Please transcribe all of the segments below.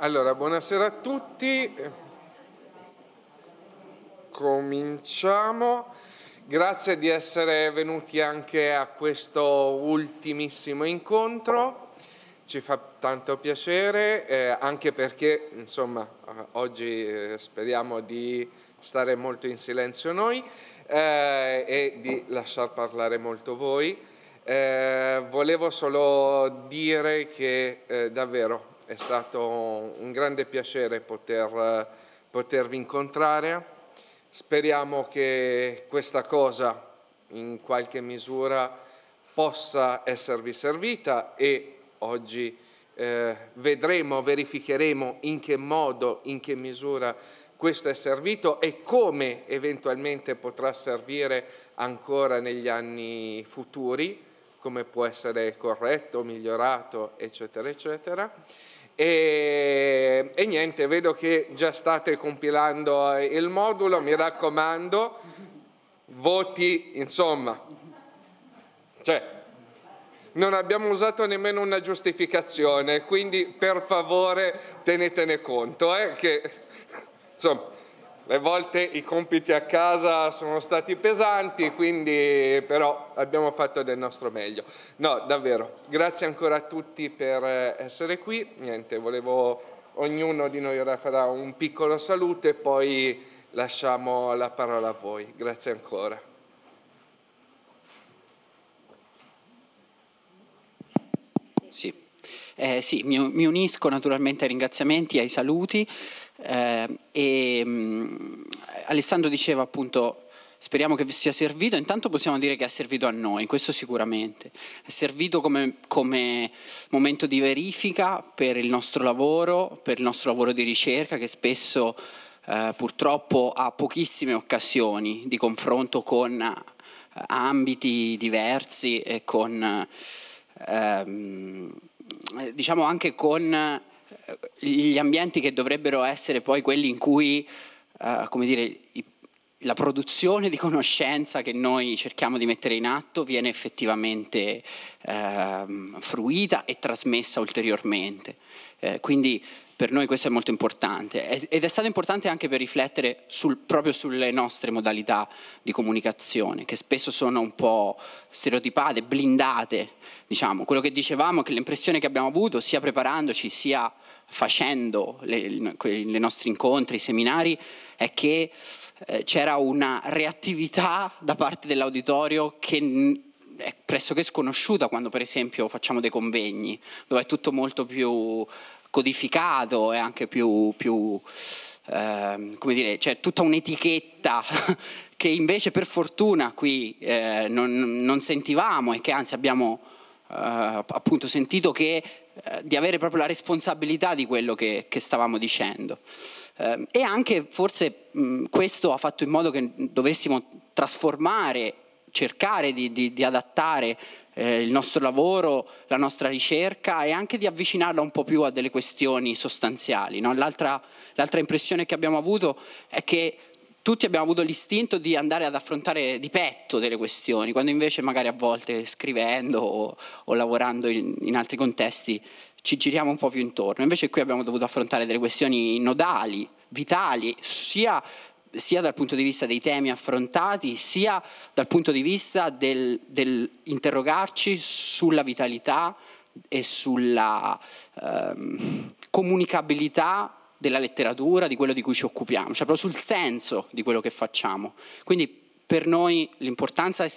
Allora, buonasera a tutti. Cominciamo. Grazie di essere venuti anche a questo ultimissimo incontro. Ci fa tanto piacere, eh, anche perché, insomma, eh, oggi eh, speriamo di stare molto in silenzio noi eh, e di lasciar parlare molto voi. Eh, volevo solo dire che eh, davvero è stato un grande piacere poter, potervi incontrare. Speriamo che questa cosa in qualche misura possa esservi servita e oggi eh, vedremo, verificheremo in che modo, in che misura questo è servito e come eventualmente potrà servire ancora negli anni futuri, come può essere corretto, migliorato, eccetera, eccetera. E, e, niente, vedo che già state compilando eh, il modulo, mi raccomando, voti, insomma. Cioè, non abbiamo usato nemmeno una giustificazione, quindi per favore tenetene conto, eh, che, insomma, le volte i compiti a casa sono stati pesanti, quindi però abbiamo fatto del nostro meglio. No, davvero, grazie ancora a tutti per eh, essere qui. Niente, volevo, ognuno di noi ora farà un piccolo saluto e poi lasciamo la parola a voi. Grazie ancora. Sì, eh, sì mi, mi unisco naturalmente ai ringraziamenti, ai saluti. Eh, e, mh, mm, Alessandro diceva appunto speriamo che vi sia servito, intanto possiamo dire che ha servito a noi, questo sicuramente, è servito come, come, momento di verifica per il nostro lavoro, per il nostro lavoro di ricerca che spesso eh, purtroppo ha pochissime occasioni di confronto con eh, ambiti diversi e con, ehm, diciamo anche con eh, gli ambienti che dovrebbero essere poi quelli in cui, eh, come dire, i, la produzione di conoscenza che noi cerchiamo di mettere in atto viene effettivamente eh, fruita e trasmessa ulteriormente. Eh, quindi per noi questo è molto importante ed è stato importante anche per riflettere sul, proprio sulle nostre modalità di comunicazione, che spesso sono un po' stereotipate, blindate. Diciamo. Quello che dicevamo, che l'impressione che abbiamo avuto, sia preparandoci, sia facendo le, le nostri incontri, i seminari, è che eh, c'era una reattività da parte dell'auditorio che è pressoché sconosciuta quando per esempio facciamo dei convegni, dove è tutto molto più codificato e anche più, più eh, come dire, c'è tutta un'etichetta che invece per fortuna qui eh, non, non, sentivamo e che anzi abbiamo eh, appunto sentito che eh, di avere proprio la responsabilità di quello che, che stavamo dicendo. Eh, e anche forse mm, questo ha fatto in modo che dovessimo trasformare, cercare di, di, di adattare eh, il nostro lavoro, la nostra ricerca e anche di avvicinarla un po' più a delle questioni sostanziali. No? L'altra, l'altra impressione che abbiamo avuto è che tutti abbiamo avuto l'istinto di andare ad affrontare di petto delle questioni, quando invece magari a volte scrivendo o, o lavorando in, in, altri contesti ci giriamo un po' più intorno. Invece qui abbiamo dovuto affrontare delle questioni nodali, vitali, sia, sia dal punto di vista dei temi affrontati, sia dal punto di vista del, dell'interrogarci sulla vitalità e sulla ehm, comunicabilità della letteratura, di quello di cui ci occupiamo, cioè proprio sul senso di quello che facciamo. Quindi per noi l'importanza è,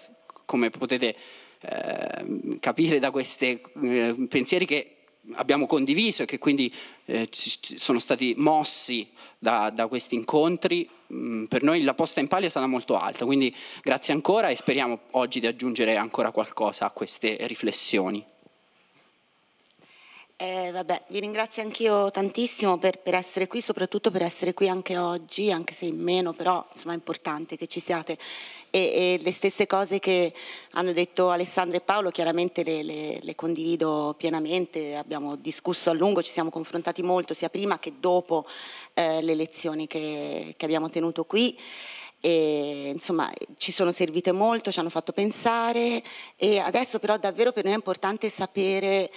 come potete eh, capire da questi eh, pensieri che abbiamo condiviso e che quindi eh, sono stati mossi da, da questi incontri, mm, per noi la posta in palio è stata molto alta, quindi grazie ancora e speriamo oggi di aggiungere ancora qualcosa a queste riflessioni. Eh, vabbè, vi ringrazio anch'io tantissimo per, per, essere qui, soprattutto per essere qui anche oggi, anche se in meno, però insomma è importante che ci siate. E, e le stesse cose che hanno detto Alessandro e Paolo chiaramente le, le, le, condivido pienamente, abbiamo discusso a lungo, ci siamo confrontati molto sia prima che dopo eh, le lezioni che, che abbiamo tenuto qui. E, insomma ci sono servite molto, ci hanno fatto pensare e adesso però davvero per noi è importante sapere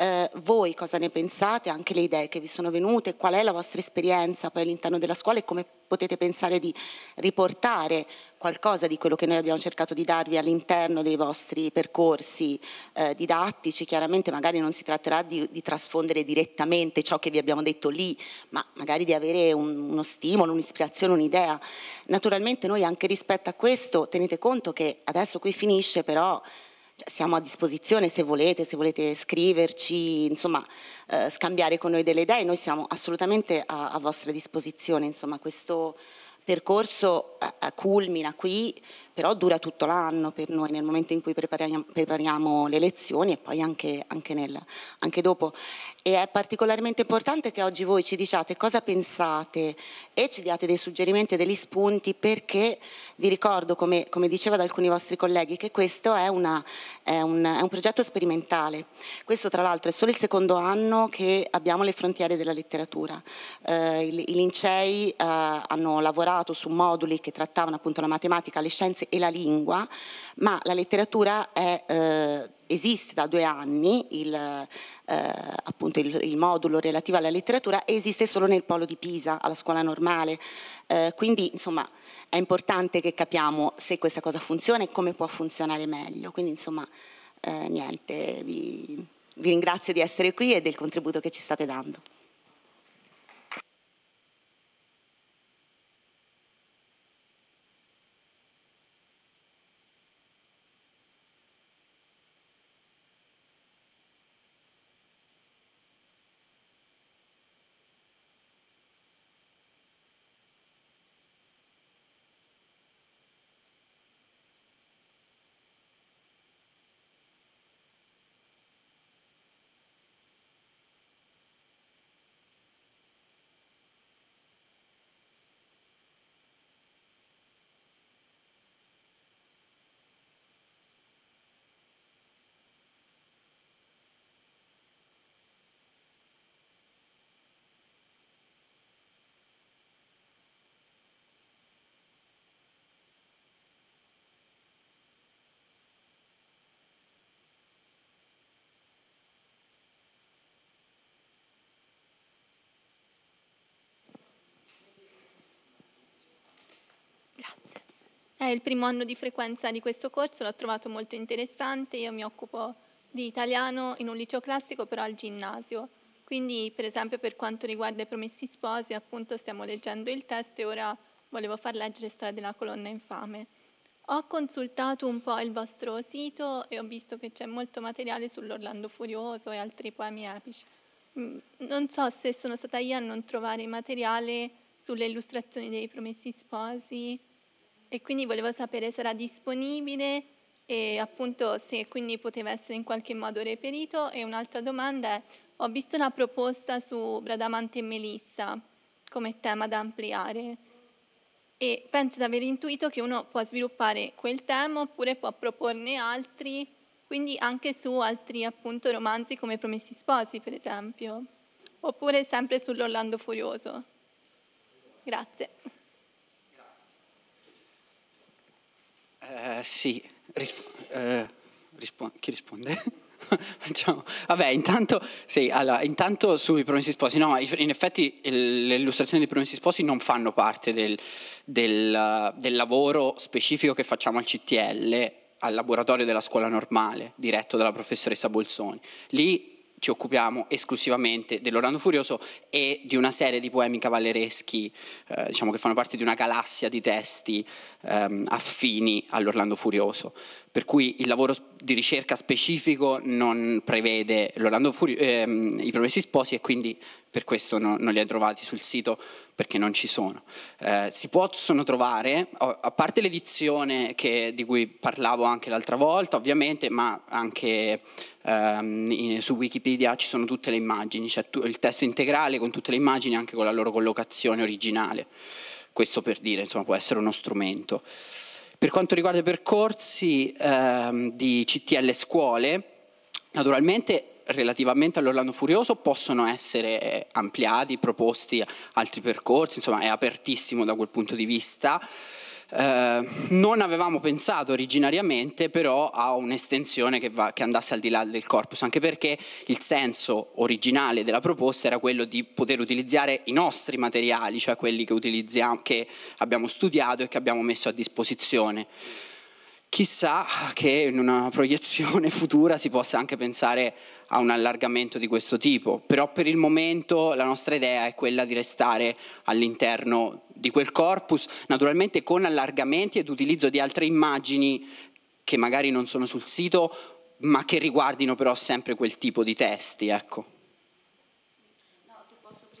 eh, voi cosa ne pensate, anche le idee che vi sono venute, qual è la vostra esperienza poi all'interno della scuola e come potete pensare di riportare qualcosa di quello che noi abbiamo cercato di darvi all'interno dei vostri percorsi eh, didattici. Chiaramente magari non si tratterà di, di, trasfondere direttamente ciò che vi abbiamo detto lì, ma magari di avere un, uno stimolo, un'ispirazione, un'idea. Naturalmente noi anche rispetto a questo tenete conto che adesso qui finisce però cioè, siamo a disposizione se volete, se volete scriverci, insomma, eh, scambiare con noi delle idee, noi siamo assolutamente a, a vostra disposizione, insomma, questo percorso culmina qui, però dura tutto l'anno per noi, nel momento in cui prepariamo, prepariamo le lezioni e poi anche, anche, nel, anche, dopo. E è particolarmente importante che oggi voi ci diciate cosa pensate e ci diate dei suggerimenti e degli spunti perché vi ricordo, come, come dicevo ad alcuni vostri colleghi, che questo è, una, è, un, è un progetto sperimentale. Questo tra l'altro è solo il secondo anno che abbiamo le frontiere della letteratura. Eh, I lincei eh, hanno lavorato basato su moduli che trattavano appunto la matematica, le scienze e la lingua, ma la letteratura è, eh, esiste da due anni, il, eh, appunto il, il, modulo relativo alla letteratura esiste solo nel polo di Pisa, alla scuola normale, eh, quindi insomma è importante che capiamo se questa cosa funziona e come può funzionare meglio, quindi insomma eh, niente, vi, vi ringrazio di essere qui e del contributo che ci state dando. È il primo anno di frequenza di questo corso, l'ho trovato molto interessante, io mi occupo di italiano in un liceo classico però al ginnasio, quindi per esempio per quanto riguarda i promessi sposi appunto stiamo leggendo il testo e ora volevo far leggere Storia della colonna infame. Ho consultato un po' il vostro sito e ho visto che c'è molto materiale sull'Orlando Furioso e altri poemi epici. Mm, non so se sono stata io a non trovare materiale sulle illustrazioni dei Promessi Sposi e quindi volevo sapere se era disponibile e appunto se quindi poteva essere in qualche modo reperito. E un'altra domanda è, ho visto una proposta su Bradamante e Melissa come tema da ampliare e penso di aver intuito che uno può sviluppare quel tema oppure può proporne altri, quindi anche su altri appunto romanzi come Promessi Sposi per esempio, oppure sempre sull'Orlando Furioso. Grazie. Eh, sì, Risp eh, rispo chi risponde? Facciamo. Vabbè, intanto, sì, allora, intanto sui promessi sposi, no, in effetti le illustrazioni dei promessi sposi non fanno parte del, del, del lavoro specifico che facciamo al CTL, al laboratorio della scuola normale, diretto dalla professoressa Bolzoni. Lì ci occupiamo esclusivamente dell'Orlando Furioso e di una serie di poemi cavallereschi, eh, diciamo che fanno parte di una galassia di testi ehm, affini all'Orlando Furioso per cui il lavoro di ricerca specifico non prevede l'Orlando Furio, ehm, i progressi sposi e quindi per questo no, non li hai trovati sul sito perché non ci sono. Eh, si possono trovare, a parte l'edizione che, di cui parlavo anche l'altra volta ovviamente, ma anche ehm, in, su Wikipedia ci sono tutte le immagini, c'è cioè il testo integrale con tutte le immagini anche con la loro collocazione originale. Questo per dire, insomma, può essere uno strumento. Per quanto riguarda i percorsi ehm, di CTL scuole, naturalmente relativamente all'Orlando Furioso possono essere ampliati, proposti altri percorsi, insomma è apertissimo da quel punto di vista. Eh, non avevamo pensato originariamente però a un'estensione che, va, che andasse al di là del corpus, anche perché il senso originale della proposta era quello di poter utilizzare i nostri materiali, cioè quelli che, che abbiamo studiato e che abbiamo messo a disposizione. Chissà che in una proiezione futura si possa anche pensare a un allargamento di questo tipo, però per il momento la nostra idea è quella di restare all'interno di quel corpus, naturalmente con allargamenti ed utilizzo di altre immagini che magari non sono sul sito, ma che riguardino però sempre quel tipo di testi. Ecco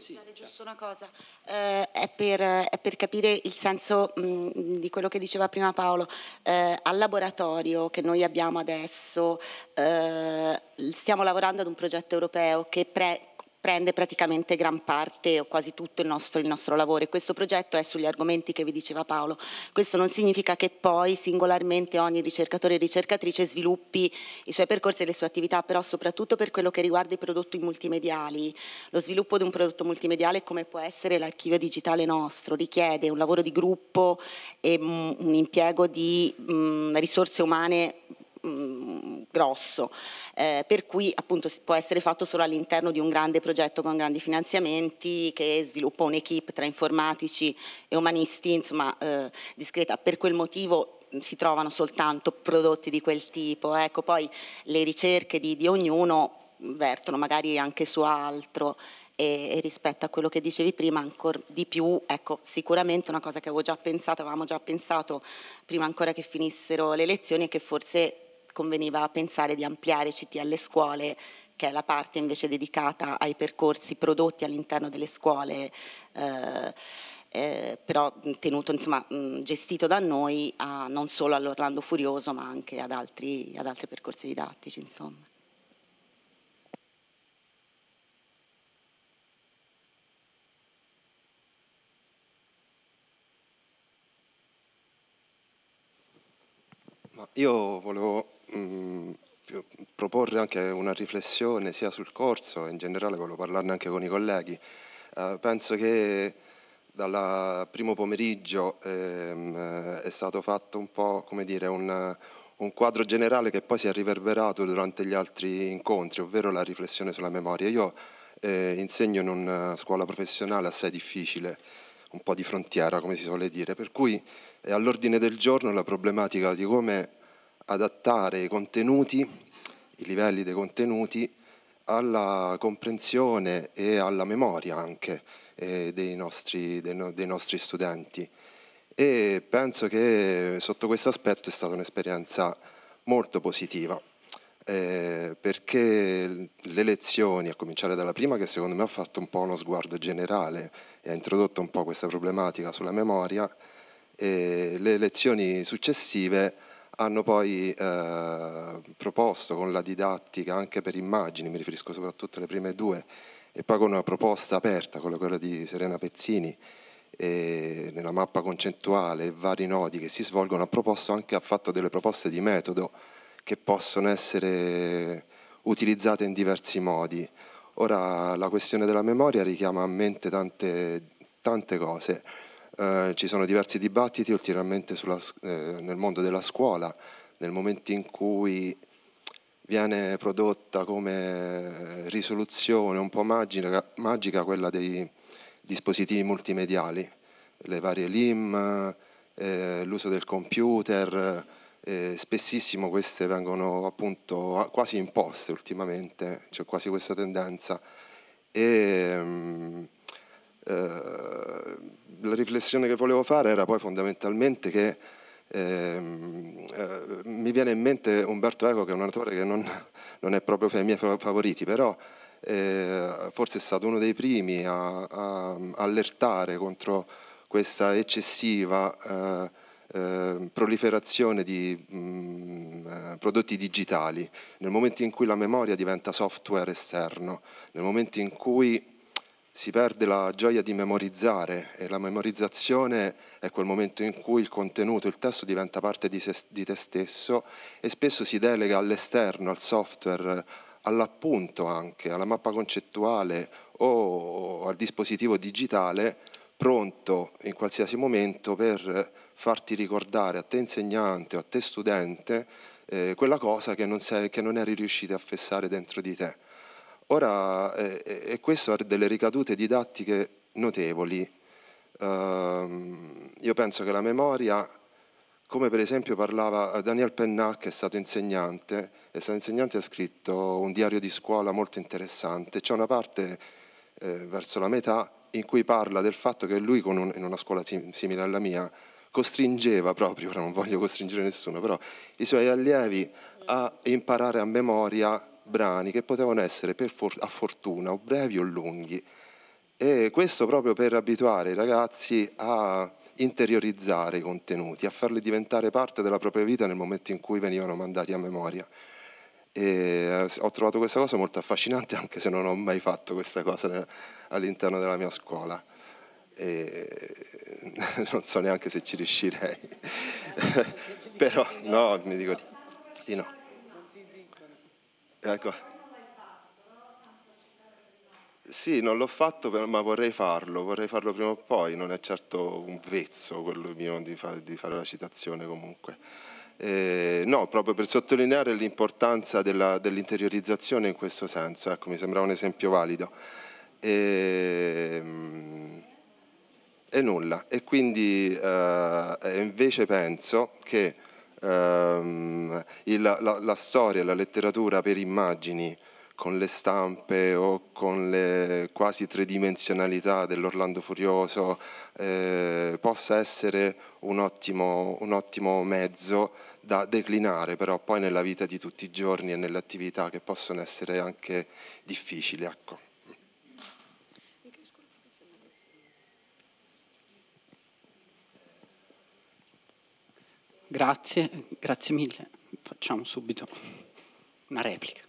precisare sì. Cioè, certo. giusto una cosa, eh, è, per, è, per, capire il senso mh, mm, di quello che diceva prima Paolo. Eh, al laboratorio che noi abbiamo adesso eh, stiamo lavorando ad un progetto europeo che pre prende praticamente gran parte o quasi tutto il nostro, il nostro, lavoro e questo progetto è sugli argomenti che vi diceva Paolo. Questo non significa che poi singolarmente ogni ricercatore e ricercatrice sviluppi i suoi percorsi e le sue attività, però soprattutto per quello che riguarda i prodotti multimediali. Lo sviluppo di un prodotto multimediale come può essere l'archivio digitale nostro richiede un lavoro di gruppo e mm, un impiego di mm, risorse umane Mm, grosso, eh, per cui appunto può essere fatto solo all'interno di un grande progetto con grandi finanziamenti che sviluppa un'equipe tra informatici e umanisti, insomma eh, discreta. Per quel motivo mm, si trovano soltanto prodotti di quel tipo, ecco poi le ricerche di, di ognuno vertono magari anche su altro e, e, rispetto a quello che dicevi prima ancora di più, ecco sicuramente una cosa che avevo già pensato, avevamo già pensato prima ancora che finissero le lezioni e che forse conveniva pensare di ampliare CT alle scuole che è la parte invece dedicata ai percorsi prodotti all'interno delle scuole, eh, eh, però tenuto, insomma, mh, mm, gestito da noi a, non solo all'Orlando Furioso ma anche ad altri, ad altri percorsi didattici. Insomma. Io volevo mh, mm, mm, proporre anche una riflessione sia sul corso, in generale volevo parlarne anche con i colleghi. Eh, penso che dal primo pomeriggio ehm, eh, è stato fatto un po' come dire un, un quadro generale che poi si è riverberato durante gli altri incontri, ovvero la riflessione sulla memoria. Io eh, insegno in una eh, scuola professionale assai difficile, un po' di frontiera come si suole dire, per cui è all'ordine del giorno la problematica di come adattare i contenuti, i livelli dei contenuti, alla comprensione e alla memoria anche eh, dei, nostri, dei, no, dei nostri studenti. E penso che sotto questo aspetto è stata un'esperienza molto positiva. Eh, perché le lezioni, a cominciare dalla prima, che secondo me ha fatto un po' uno sguardo generale e ha introdotto un po' questa problematica sulla memoria, e le lezioni successive hanno poi eh, proposto con la didattica anche per immagini, mi riferisco soprattutto alle prime due, e poi con una proposta aperta, come quella di Serena Pezzini, nella mappa concettuale e vari nodi che si svolgono, ha proposto anche ha fatto delle proposte di metodo che possono essere utilizzate in diversi modi. Ora la questione della memoria richiama a mente tante, tante cose eh, ci sono diversi dibattiti ultimamente sulla, eh, nel mondo della scuola, nel momento in cui viene prodotta come risoluzione un po' magica, magica quella dei dispositivi multimediali, le varie LIM, eh, l'uso del computer, eh, spessissimo queste vengono appunto quasi imposte ultimamente, c'è cioè quasi questa tendenza. E, ehm, mh, eh, la riflessione che volevo fare era poi fondamentalmente che ehm, eh, mi viene in mente Umberto Eco che è un autore che non, non è proprio fra i miei favoriti, però eh, forse è stato uno dei primi a, a allertare contro questa eccessiva eh, eh proliferazione di mh, mm, eh, prodotti digitali, nel momento in cui la memoria diventa software esterno, nel momento in cui si perde la gioia di memorizzare e la memorizzazione è quel momento in cui il contenuto, il testo diventa parte di, se, di te stesso e spesso si delega all'esterno, al software, all'appunto anche, alla mappa concettuale o al dispositivo digitale pronto in qualsiasi momento per farti ricordare a te insegnante o a te studente eh, quella cosa che non, sei, che non eri riuscito a fessare dentro di te. Ora, e, eh, eh, e questo ha delle ricadute didattiche notevoli. Uh, io penso che la memoria, come per esempio parlava Daniel Pennac, che è stato insegnante, è stato insegnante e ha scritto un diario di scuola molto interessante. C'è una parte eh, verso la metà in cui parla del fatto che lui, un, in una scuola sim, simile alla mia, costringeva proprio, ora non voglio costringere nessuno, però i suoi allievi a imparare a memoria brani che potevano essere for a fortuna o brevi o lunghi. E questo proprio per abituare i ragazzi a interiorizzare i contenuti, a farli diventare parte della propria vita nel momento in cui venivano mandati a memoria. E eh, ho trovato questa cosa molto affascinante anche se non ho mai fatto questa cosa all'interno della mia scuola. E non so neanche se ci riuscirei, però no, mi dico di no. Ecco. Sì, non l'ho fatto, ma vorrei farlo, vorrei farlo prima o poi, non è certo un vezzo quello mio di, fa, di fare la citazione comunque. Eh, no, proprio per sottolineare l'importanza dell'interiorizzazione in questo senso, ecco, mi sembra un esempio valido. E, ehm, e nulla, e quindi eh, invece penso che ehm, il, la, la, storia, la letteratura per immagini, con le stampe o con le quasi tridimensionalità dell'Orlando Furioso, eh, possa essere un ottimo, un ottimo mezzo da declinare però poi nella vita di tutti i giorni e nelle attività che possono essere anche difficili. Ecco. Grazie, grazie mille. Facciamo subito una replica.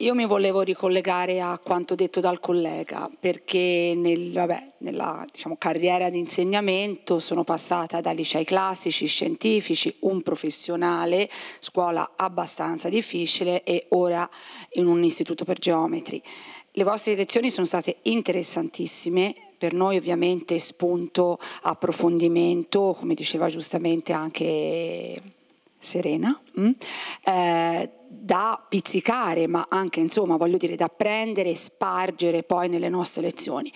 Io mi volevo ricollegare a quanto detto dal collega perché nel, vabbè, nella diciamo, carriera di insegnamento sono passata da licei classici, scientifici, un professionale, scuola abbastanza difficile e ora in un istituto per geometri. Le vostre lezioni sono state interessantissime, per noi ovviamente spunto, approfondimento, come diceva giustamente anche Serena, mm? eh, da pizzicare, ma anche insomma, voglio dire, da prendere e spargere poi nelle nostre lezioni.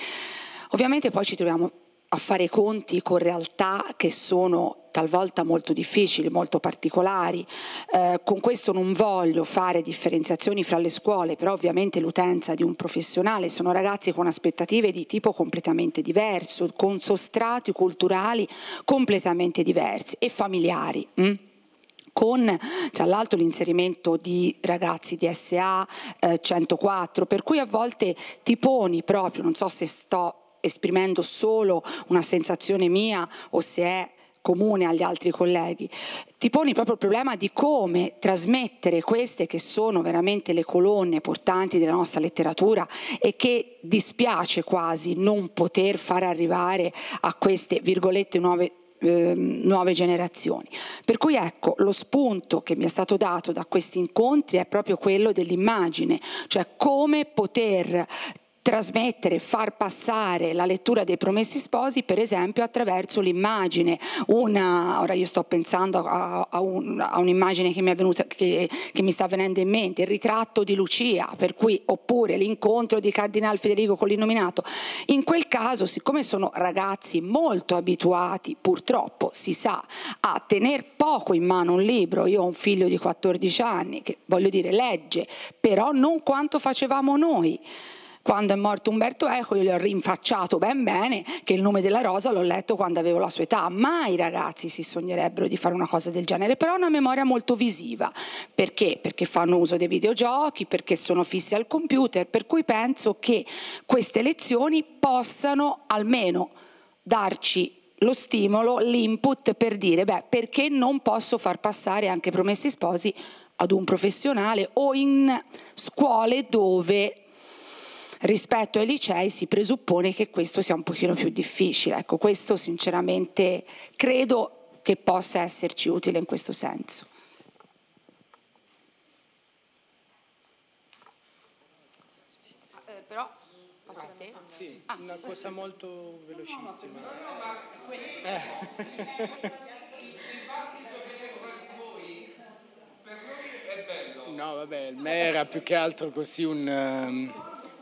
Ovviamente poi ci troviamo a fare conti con realtà che sono talvolta molto difficili, molto particolari. Eh, con questo non voglio fare differenziazioni fra le scuole, però ovviamente l'utenza di un professionale sono ragazzi con aspettative di tipo completamente diverso, con sostrati culturali completamente diversi e familiari. Hm? con tra l'altro l'inserimento di ragazzi di SA eh, 104, per cui a volte ti poni proprio, non so se sto esprimendo solo una sensazione mia o se è comune agli altri colleghi, ti poni proprio il problema di come trasmettere queste che sono veramente le colonne portanti della nostra letteratura e che dispiace quasi non poter far arrivare a queste virgolette nuove eh, nuove generazioni. Per cui ecco, lo spunto che mi è stato dato da questi incontri è proprio quello dell'immagine, cioè come poter trasmettere, far passare la lettura dei promessi sposi, per esempio attraverso l'immagine. Una, ora io sto pensando a, a, un, a un'immagine che mi, venuta, che, che mi, sta venendo in mente, il ritratto di Lucia, per cui, oppure l'incontro di Cardinal Federico con l'innominato. In quel caso, siccome sono ragazzi molto abituati, purtroppo si sa, a tenere poco in mano un libro, io ho un figlio di 14 anni che voglio dire legge, però non quanto facevamo noi. Quando è morto Umberto Eco io gli ho rinfacciato ben bene che il nome della rosa l'ho letto quando avevo la sua età. Mai ragazzi si sognerebbero di fare una cosa del genere, però è una memoria molto visiva. Perché? Perché fanno uso dei videogiochi, perché sono fissi al computer, per cui penso che queste lezioni possano almeno darci lo stimolo, l'input per dire, beh, perché non posso far passare anche promessi sposi ad un professionale o in scuole dove rispetto ai licei si presuppone che questo sia un pochino più difficile. Ecco, questo sinceramente credo che possa esserci utile in questo senso. Eh, sì, una cosa molto velocissima. Eh. No, vabbè, il me era più che altro così un... Um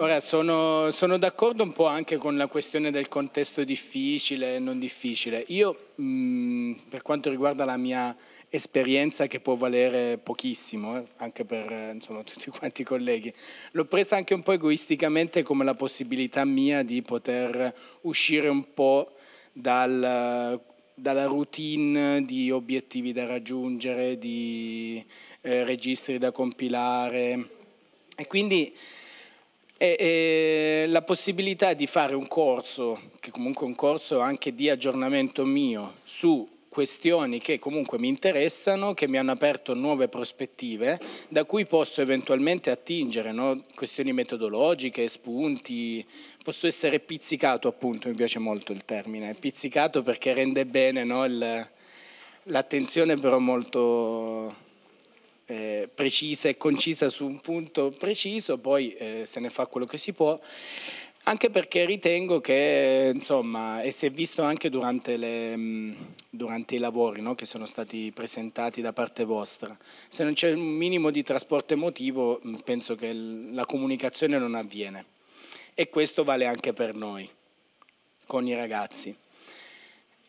Ora, sono, sono d'accordo un po' anche con la questione del contesto difficile e non difficile. Io, mh, mm, per quanto riguarda la mia esperienza che può valere pochissimo, eh, anche per eh, insomma, tutti quanti i colleghi, l'ho presa anche un po' egoisticamente come la possibilità mia di poter uscire un po' dal dalla routine di obiettivi da raggiungere, di eh, registri da compilare. E quindi e, e, la possibilità di fare un corso, che comunque è un corso anche di aggiornamento mio, su questioni che comunque mi interessano, che mi hanno aperto nuove prospettive, da cui posso eventualmente attingere, no? questioni metodologiche, spunti, posso essere pizzicato appunto, mi piace molto il termine, pizzicato perché rende bene no? l'attenzione però molto eh, precisa e concisa su un punto preciso, poi eh, se ne fa quello che si può, anche perché ritengo che, insomma, e si è visto anche durante, le, mm, durante i lavori no, che sono stati presentati da parte vostra, se non c'è un minimo di trasporto emotivo mm, penso che la comunicazione non avviene e questo vale anche per noi, con i ragazzi.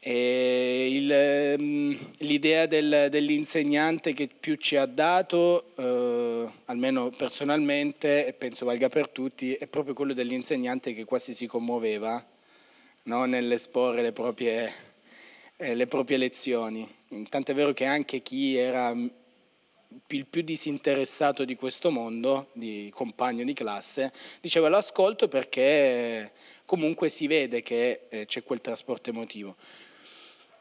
Il, ehm, l'idea del, dell'insegnante che più ci ha dato, eh, almeno personalmente, e penso valga per tutti, è proprio quello dell'insegnante che quasi si commuoveva no? nell'esporre le proprie, eh, le proprie lezioni. Tant'è vero che anche chi era mm, il più disinteressato di questo mondo, di compagno di classe, diceva lo ascolto perché comunque si vede che eh, c'è quel trasporto emotivo.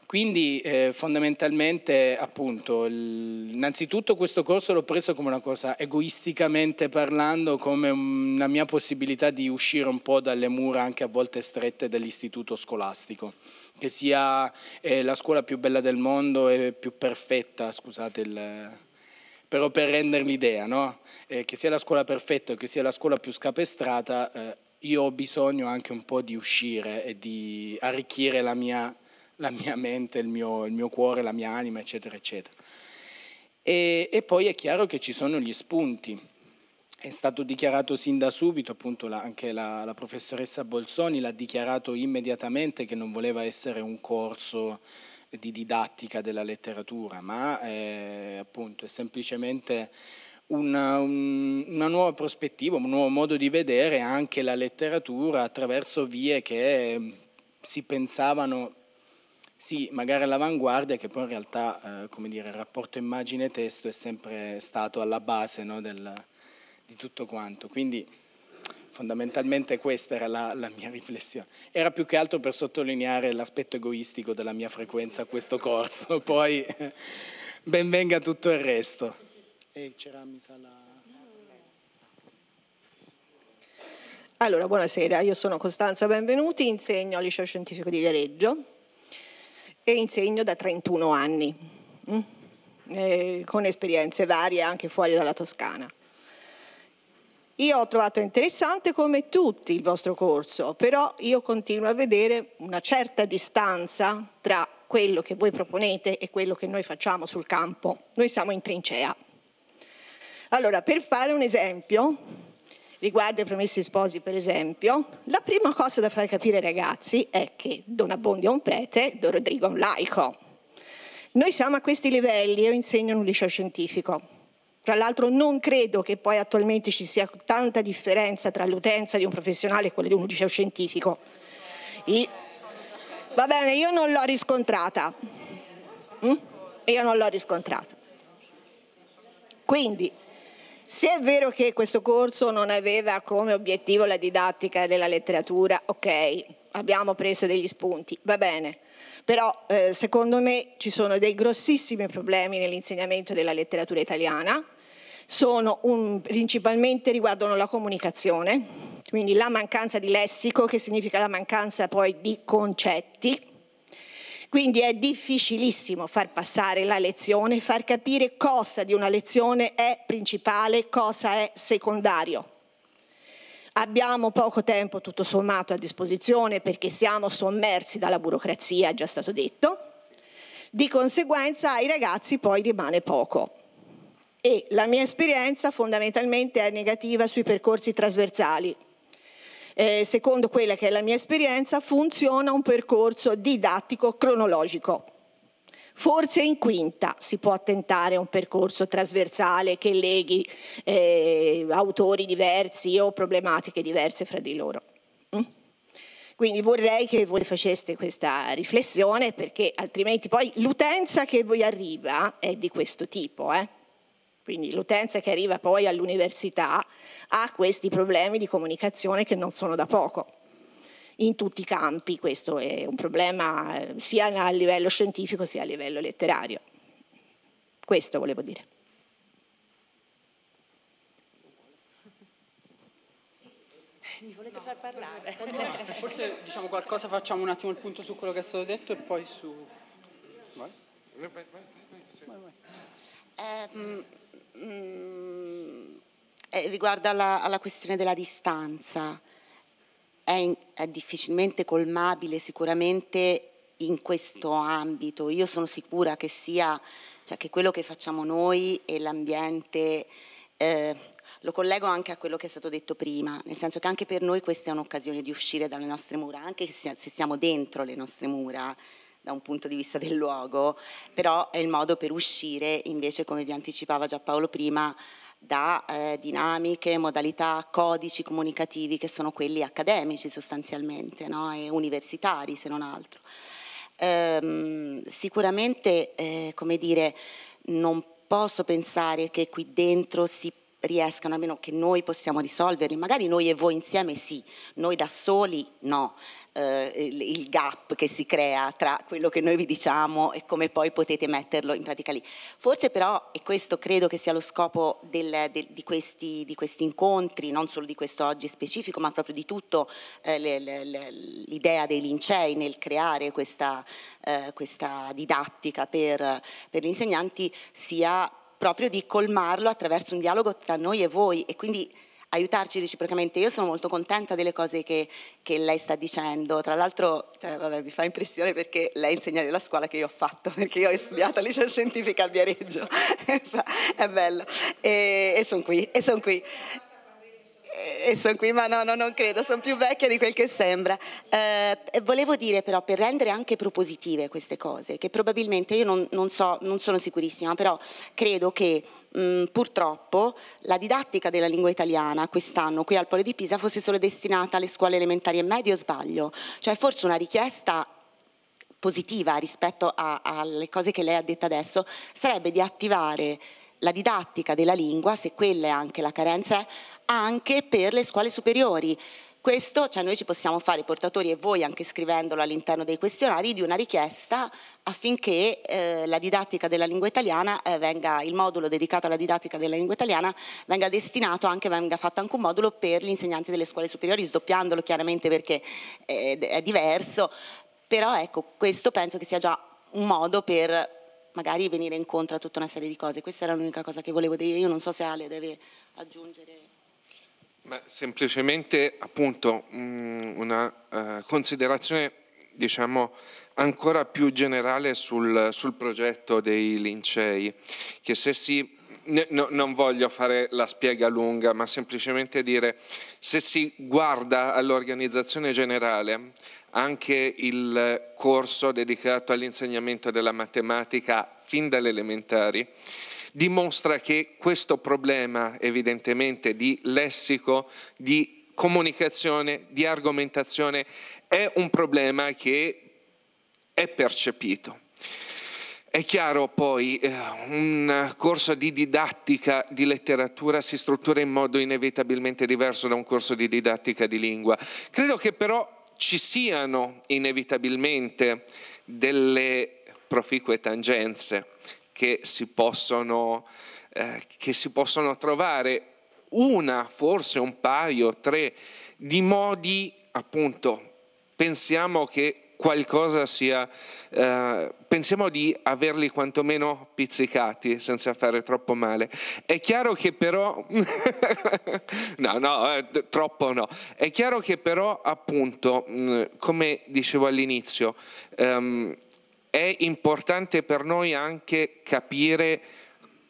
Quindi eh, fondamentalmente appunto, innanzitutto questo corso l'ho preso come una cosa egoisticamente parlando, come una mia possibilità di uscire un po' dalle mura anche a volte strette dell'istituto scolastico che sia eh, la scuola più bella del mondo e più perfetta, scusate il, però per rendere l'idea, no? eh, che sia la scuola perfetta o che sia la scuola più scapestrata, eh, io ho bisogno anche un po' di uscire e di arricchire la mia la mia mente, il mio, il mio cuore, la mia anima, eccetera, eccetera. E, e, poi è chiaro che ci sono gli spunti. È stato dichiarato sin da subito, appunto la, anche la, la, professoressa Bolzoni l'ha dichiarato immediatamente che non voleva essere un corso di didattica della letteratura, ma è, eh, appunto è semplicemente una, un, una, nuova prospettiva, un nuovo modo di vedere anche la letteratura attraverso vie che si pensavano sì, magari all'avanguardia, che poi in realtà eh, come dire, il rapporto immagine-testo è sempre stato alla base no, del, di tutto quanto. Quindi fondamentalmente questa era la, la, mia riflessione. Era più che altro per sottolineare l'aspetto egoistico della mia frequenza a questo corso, poi benvenga tutto il resto. E c'era, mi sa, la... Allora, buonasera, io sono Costanza Benvenuti, insegno al liceo scientifico di Viareggio e insegno da 31 anni, mm? con esperienze varie anche fuori dalla Toscana. Io ho trovato interessante come tutti il vostro corso, però io continuo a vedere una certa distanza tra quello che voi proponete e quello che noi facciamo sul campo. Noi siamo in trincea. Allora, per fare un esempio, riguardo ai promessi sposi per esempio, la prima cosa da far capire ai ragazzi è che Don Abbondi è un prete, Don Rodrigo è un laico. Noi siamo a questi livelli, io insegno in un liceo scientifico. Tra l'altro non credo che poi attualmente ci sia tanta differenza tra l'utenza di un professionale e quella di un liceo scientifico. I... Va bene, io non l'ho riscontrata. Mm? Io non l'ho riscontrata. Quindi se è vero che questo corso non aveva come obiettivo la didattica della letteratura, ok, abbiamo preso degli spunti, va bene. Però eh, secondo me ci sono dei grossissimi problemi nell'insegnamento della letteratura italiana, un, principalmente riguardano la comunicazione, quindi la mancanza di lessico, che significa la mancanza poi di concetti, quindi è difficilissimo far passare la lezione, far capire cosa di una lezione è principale, cosa è secondario. Abbiamo poco tempo tutto sommato a disposizione perché siamo sommersi dalla burocrazia, è già stato detto. Di conseguenza ai ragazzi poi rimane poco. E la mia esperienza fondamentalmente è negativa sui percorsi trasversali, eh, secondo quella che è la mia esperienza, funziona un percorso didattico cronologico. Forse in quinta si può tentare un percorso trasversale che leghi eh, autori diversi o problematiche diverse fra di loro. Mm? Quindi vorrei che voi faceste questa riflessione perché altrimenti poi l'utenza che vi arriva è di questo tipo. Eh? quindi l'utenza che arriva poi all'università ha questi problemi di comunicazione che non sono da poco in tutti i campi, questo è un problema eh, sia a livello scientifico sia a livello letterario. Questo volevo dire. Mi volete no, far parlare? No, forse diciamo qualcosa, facciamo un attimo il punto su quello che è stato detto e poi su... Vai. Vai, vai, vai, vai. vai. Um, mh, mm, eh, riguardo alla, alla, questione della distanza, è, in, è difficilmente colmabile sicuramente in questo ambito. Io sono sicura che sia, cioè che quello che facciamo noi e l'ambiente... Eh, lo collego anche a quello che è stato detto prima, nel senso che anche per noi questa è un'occasione di uscire dalle nostre mura, anche se siamo dentro le nostre mura, da un punto di vista del luogo, però è il modo per uscire invece, come vi anticipava già Paolo prima, da eh, dinamiche, modalità, codici comunicativi che sono quelli accademici sostanzialmente no? e universitari se non altro. Ehm, sicuramente, eh, come dire, non posso pensare che qui dentro si riescano, almeno che noi possiamo risolverli, magari noi e voi insieme sì, noi da soli no, eh, il, gap che si crea tra quello che noi vi diciamo e come poi potete metterlo in pratica lì. Forse però, e questo credo che sia lo scopo del, del, di, questi, di, questi, incontri, non solo di questo oggi specifico, ma proprio di tutto eh, l'idea dei lincei nel creare questa, eh, questa didattica per, per gli insegnanti, sia proprio di colmarlo attraverso un dialogo tra noi e voi e quindi aiutarci reciprocamente. Io sono molto contenta delle cose che, che lei sta dicendo, tra l'altro cioè, vabbè, mi fa impressione perché lei insegna nella scuola che io ho fatto, perché io ho studiato liceo scientifica a Viareggio, è bello, e, e sono qui, e sono qui e sono qui, ma no, no, non credo, sono più vecchia di quel che sembra. Eh, volevo dire però, per rendere anche propositive queste cose, che probabilmente io non, non, so, non sono sicurissima, però credo che mh, purtroppo la didattica della lingua italiana quest'anno qui al Polo di Pisa fosse solo destinata alle scuole elementari e medie o sbaglio? Cioè forse una richiesta positiva rispetto a, alle cose che lei ha detto adesso sarebbe di attivare la didattica della lingua, se quella è anche la carenza, è anche per le scuole superiori. Questo, cioè noi ci possiamo fare portatori e voi anche scrivendolo all'interno dei questionari di una richiesta affinché eh, la didattica della lingua italiana eh, venga, il modulo dedicato alla didattica della lingua italiana venga destinato anche, venga fatto anche un modulo per gli insegnanti delle scuole superiori, sdoppiandolo chiaramente perché eh, è diverso, però ecco, questo penso che sia già un modo per magari venire incontro a tutta una serie di cose. Questa era l'unica cosa che volevo dire. Io non so se Ale deve aggiungere. Beh, semplicemente appunto mm, una uh, considerazione diciamo ancora più generale sul, sul progetto dei lincei che se si No, non voglio fare la spiega lunga, ma semplicemente dire se si guarda all'organizzazione generale, anche il corso dedicato all'insegnamento della matematica fin dalle elementari dimostra che questo problema evidentemente di lessico, di comunicazione, di argomentazione è un problema che è percepito. È chiaro poi, eh, un corso di didattica di letteratura si struttura in modo inevitabilmente diverso da un corso di didattica di lingua. Credo che però ci siano inevitabilmente delle proficue tangenze che si possono, eh, che si possono trovare, una, forse un paio, tre, di modi appunto pensiamo che qualcosa sia, eh, pensiamo di averli quantomeno pizzicati senza fare troppo male. È chiaro che però, no, no, eh, troppo no, è chiaro che però appunto, mh, mm, come dicevo all'inizio, ehm, è importante per noi anche capire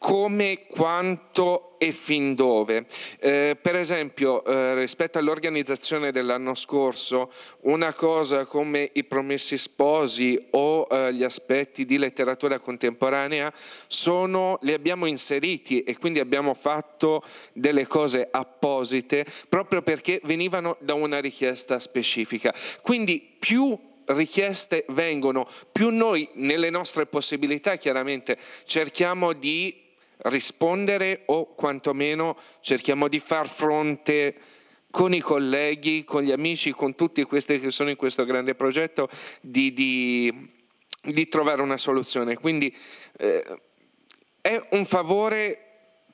come, quanto e fin dove. Eh, per esempio, eh, rispetto all'organizzazione dell'anno scorso, una cosa come i promessi sposi o eh, gli aspetti di letteratura contemporanea sono, li abbiamo inseriti e quindi abbiamo fatto delle cose apposite proprio perché venivano da una richiesta specifica. Quindi più richieste vengono, più noi nelle nostre possibilità chiaramente cerchiamo di rispondere o quantomeno cerchiamo di far fronte con i colleghi, con gli amici, con tutti questi che sono in questo grande progetto di, di, di trovare una soluzione. Quindi eh, è un favore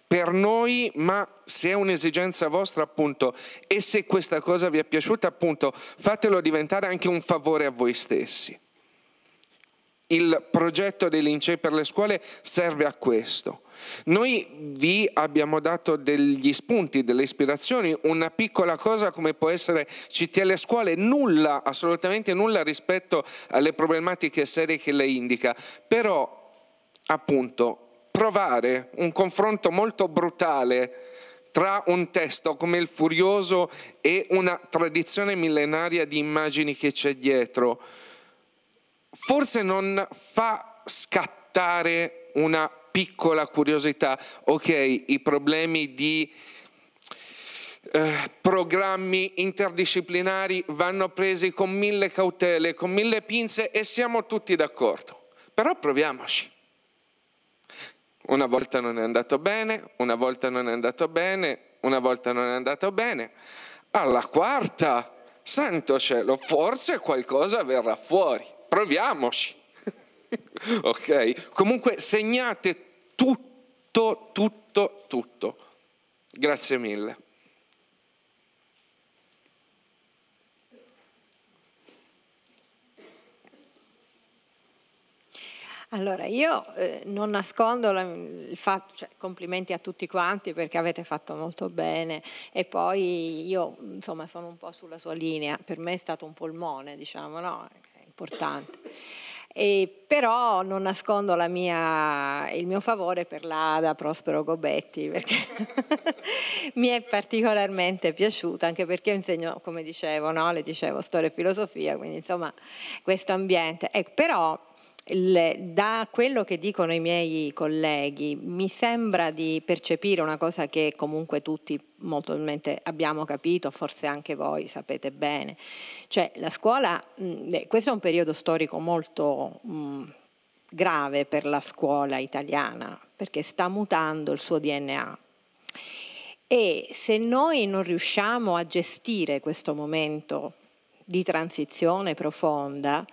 per noi, ma se è un'esigenza vostra, appunto, e se questa cosa vi è piaciuta, appunto, fatelo diventare anche un favore a voi stessi. Il progetto dei lincei per le scuole serve a questo. Noi vi abbiamo dato degli spunti, delle ispirazioni, una piccola cosa come può essere CTL scuole, nulla, assolutamente nulla rispetto alle problematiche serie che lei indica, però appunto provare un confronto molto brutale tra un testo come il Furioso e una tradizione millenaria di immagini che c'è dietro forse non fa scattare una piccola curiosità, ok, i problemi di eh, programmi interdisciplinari vanno presi con mille cautele, con mille pinze e siamo tutti d'accordo. Però proviamoci. Una volta non è andato bene, una volta non è andato bene, una volta non è andato bene. Alla quarta, santo cielo, forse qualcosa verrà fuori proviamoci. ok? Comunque segnate tutto, tutto, tutto. Grazie mille. Allora, io eh, non nascondo la, il fatto, cioè, complimenti a tutti quanti perché avete fatto molto bene e poi io insomma sono un po' sulla sua linea, per me è stato un polmone, diciamo, no? importante. E però non nascondo mia, il mio favore per l'Ada Prospero Gobetti perché mi è particolarmente piaciuta anche perché io insegno come dicevo, no? le dicevo storia e filosofia quindi insomma questo ambiente ecco, però da quello che dicono i miei colleghi mi sembra di percepire una cosa che comunque tutti molto probabilmente abbiamo capito, forse anche voi sapete bene, cioè la scuola, mm, eh, questo è un periodo storico molto mm, grave per la scuola italiana perché sta mutando il suo DNA e se noi non riusciamo a gestire questo momento di transizione profonda,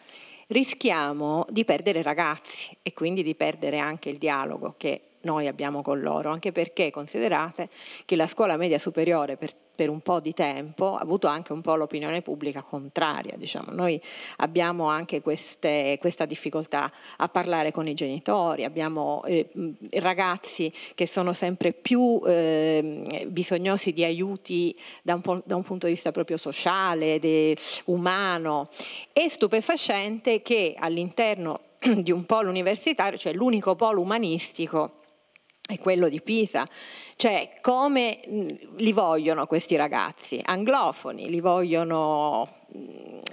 rischiamo di perdere ragazzi e quindi di perdere anche il dialogo che noi abbiamo con loro, anche perché considerate che la scuola media superiore per per un po' di tempo ha avuto anche un po' l'opinione pubblica contraria. Diciamo. Noi abbiamo anche queste, questa difficoltà a parlare con i genitori, abbiamo eh, ragazzi che sono sempre più eh, bisognosi di aiuti da un, da un, punto di vista proprio sociale, de, umano. È stupefacente che all'interno di un polo universitario, cioè l'unico polo umanistico, e quello di Pisa, cioè come li vogliono questi ragazzi, anglofoni, li vogliono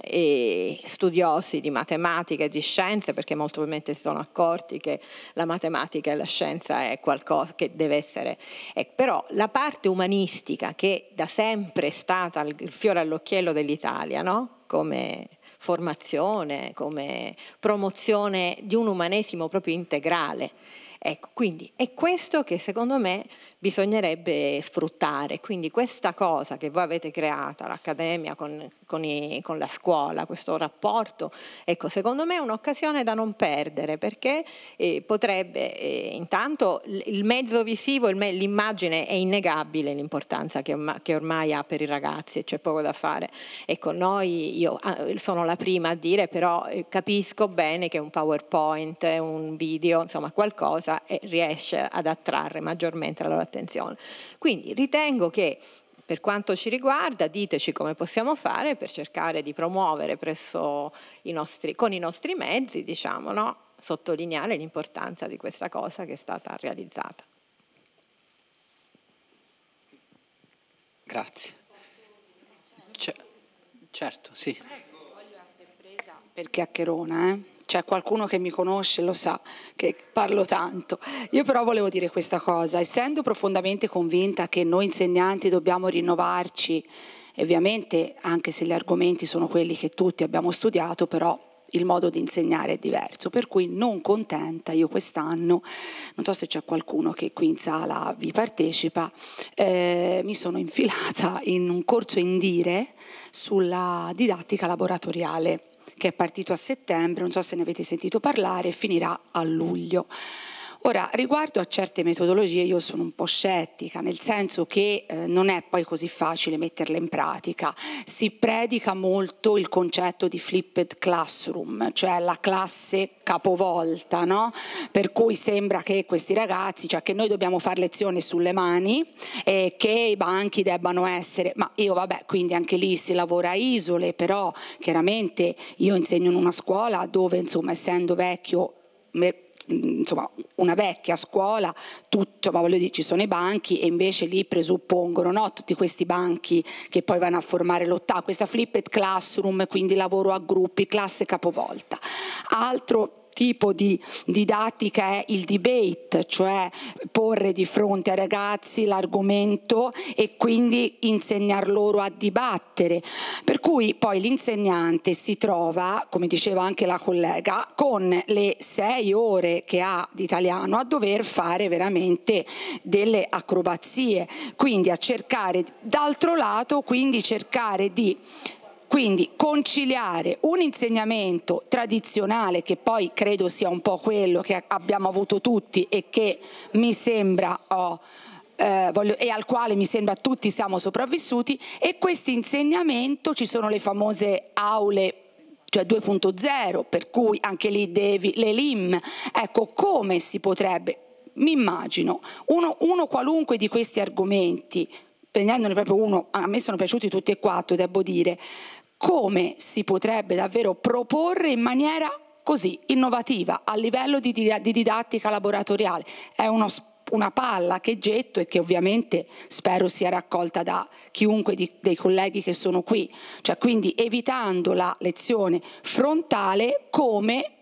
eh, studiosi di matematica e di scienze, perché molto probabilmente si sono accorti che la matematica e la scienza è qualcosa che deve essere, eh, però la parte umanistica che da sempre è stata il fiore all'occhiello dell'Italia, no? come formazione, come promozione di un umanesimo proprio integrale Ecco, quindi è questo che secondo me bisognerebbe sfruttare. Quindi questa cosa che voi avete creata, l'accademia con, con, i, con la scuola, questo rapporto, ecco, secondo me è un'occasione da non perdere perché eh, potrebbe, eh, intanto il mezzo visivo, il me, l'immagine è innegabile l'importanza che, che, ormai ha per i ragazzi e c'è poco da fare. Ecco, noi, io ah, sono la prima a dire, però eh, capisco bene che un PowerPoint, un video, insomma qualcosa eh, riesce ad attrarre maggiormente la loro attenzione attenzione. Quindi ritengo che per quanto ci riguarda, diteci come possiamo fare per cercare di promuovere i nostri, con i nostri mezzi, diciamo, no? sottolineare l'importanza di questa cosa che è stata realizzata. Grazie. C- cioè, certo, sì. Voglio a sorpresa perché a eh? cioè qualcuno che mi conosce lo sa che parlo tanto. Io però volevo dire questa cosa, essendo profondamente convinta che noi insegnanti dobbiamo rinnovarci, ovviamente anche se gli argomenti sono quelli che tutti abbiamo studiato, però il modo di insegnare è diverso, per cui non contenta io quest'anno, non so se c'è qualcuno che qui in sala vi partecipa, eh, mi sono infilata in un corso in dire sulla didattica laboratoriale che è partito a settembre, non so se ne avete sentito parlare, e finirà a luglio. Ora, riguardo a certe metodologie io sono un po' scettica, nel senso che eh, non è poi così facile metterle in pratica. Si predica molto il concetto di flipped classroom, cioè la classe capovolta, no? per cui sembra che questi ragazzi, cioè che noi dobbiamo fare lezione sulle mani e che i banchi debbano essere, ma io vabbè, quindi anche lì si lavora a isole, però chiaramente io insegno in una scuola dove insomma essendo vecchio insomma, una vecchia scuola, tutto, ma voglio dire, ci sono i banchi e invece lì presuppongono no, tutti questi banchi che poi vanno a formare l'ottava, questa flipped classroom, quindi lavoro a gruppi, classe capovolta. Altro tipo di didattica è il debate, cioè porre di fronte ai ragazzi l'argomento e quindi insegnar loro a dibattere. Per cui poi l'insegnante si trova, come diceva anche la collega, con le sei ore che ha di italiano a dover fare veramente delle acrobazie, quindi a cercare, d'altro lato, quindi cercare di quindi conciliare un insegnamento tradizionale, che poi credo sia un po' quello che abbiamo avuto tutti e che mi sembra... Oh, eh, voglio, e al quale mi sembra tutti siamo sopravvissuti e questo insegnamento ci sono le famose aule cioè 2.0 per cui anche lì devi le LIM ecco come si potrebbe mi immagino uno, uno qualunque di questi argomenti prendendone proprio uno a me sono piaciuti tutti e quattro devo dire come si potrebbe davvero proporre in maniera così innovativa a livello di, didattica laboratoriale. È uno, una palla che getto e che ovviamente spero sia raccolta da chiunque di, dei colleghi che sono qui, cioè quindi evitando la lezione frontale come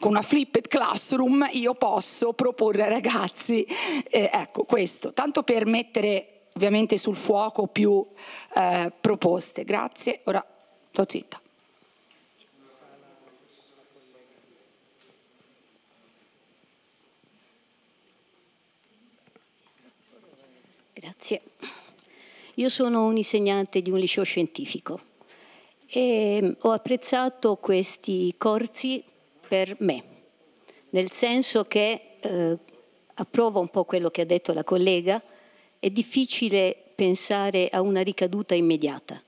con una flipped classroom io posso proporre ai ragazzi, eh, ecco questo, tanto per mettere ovviamente sul fuoco più eh, proposte. Grazie. Ora sto zitta. Grazie. Io sono un insegnante di un liceo scientifico e mm, ho apprezzato questi corsi per me, nel senso che eh, approvo un po' quello che ha detto la collega, è difficile pensare a una ricaduta immediata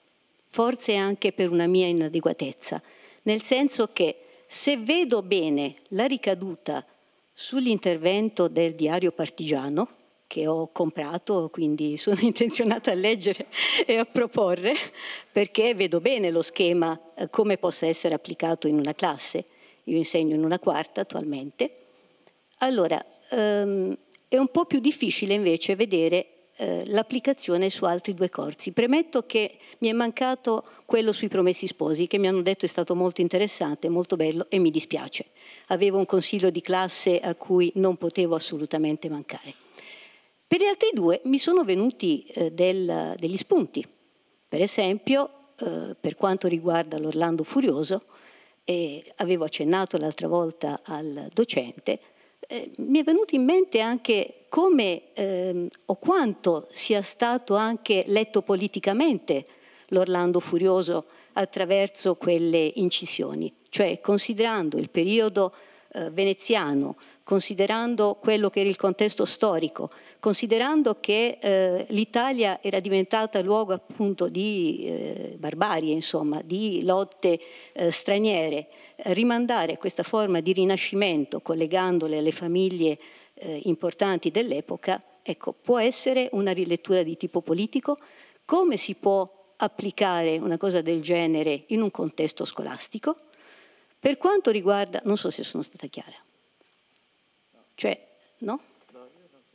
forse anche per una mia inadeguatezza, nel senso che se vedo bene la ricaduta sull'intervento del diario partigiano, che ho comprato, quindi sono intenzionata a leggere e a proporre, perché vedo bene lo schema, eh, come possa essere applicato in una classe. Io insegno in una quarta attualmente. Allora, um, è un po' più difficile invece vedere eh, l'applicazione su altri due corsi. Premetto che mi è mancato quello sui promessi sposi, che mi hanno detto è stato molto interessante, molto bello e mi dispiace. Avevo un consiglio di classe a cui non potevo assolutamente mancare. Per gli altri due mi sono venuti eh, del, degli spunti. Per esempio, eh, per quanto riguarda l'Orlando Furioso, avevo accennato l'altra volta al docente, eh, mi è venuto in mente anche come ehm, o quanto sia stato anche letto politicamente l'Orlando Furioso attraverso quelle incisioni, cioè considerando il periodo eh, veneziano, considerando quello che era il contesto storico, considerando che eh, l'Italia era diventata luogo appunto di eh, barbarie, insomma, di lotte eh, straniere, rimandare questa forma di rinascimento collegandole alle famiglie eh, importanti dell'epoca, ecco, può essere una rilettura di tipo politico, come si può applicare una cosa del genere in un contesto scolastico, per quanto riguarda, non so se sono stata chiara, cioè, no?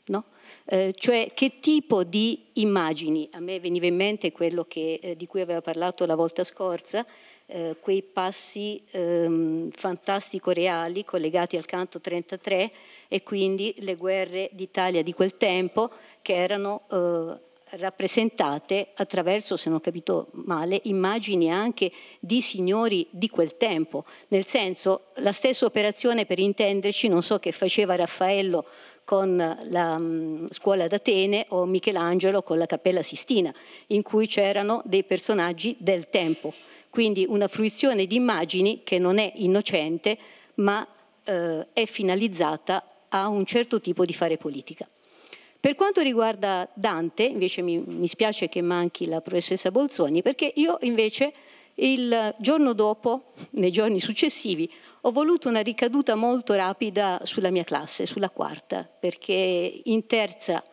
No? Eh, cioè che tipo di immagini, a me veniva in mente quello che, eh, di cui aveva parlato la volta scorsa, eh, quei passi ehm, fantastico-reali collegati al canto 33 e quindi le guerre d'Italia di quel tempo che erano eh, rappresentate attraverso, se non ho capito male, immagini anche di signori di quel tempo. Nel senso, la stessa operazione, per intenderci, non so che faceva Raffaello con la mm, scuola d'Atene o Michelangelo con la Cappella Sistina, in cui c'erano dei personaggi del tempo quindi una fruizione di immagini che non è innocente ma eh, è finalizzata a un certo tipo di fare politica. Per quanto riguarda Dante, invece mi, mi spiace che manchi la professoressa Bolzoni, perché io invece il giorno dopo, nei giorni successivi, ho voluto una ricaduta molto rapida sulla mia classe, sulla quarta, perché in terza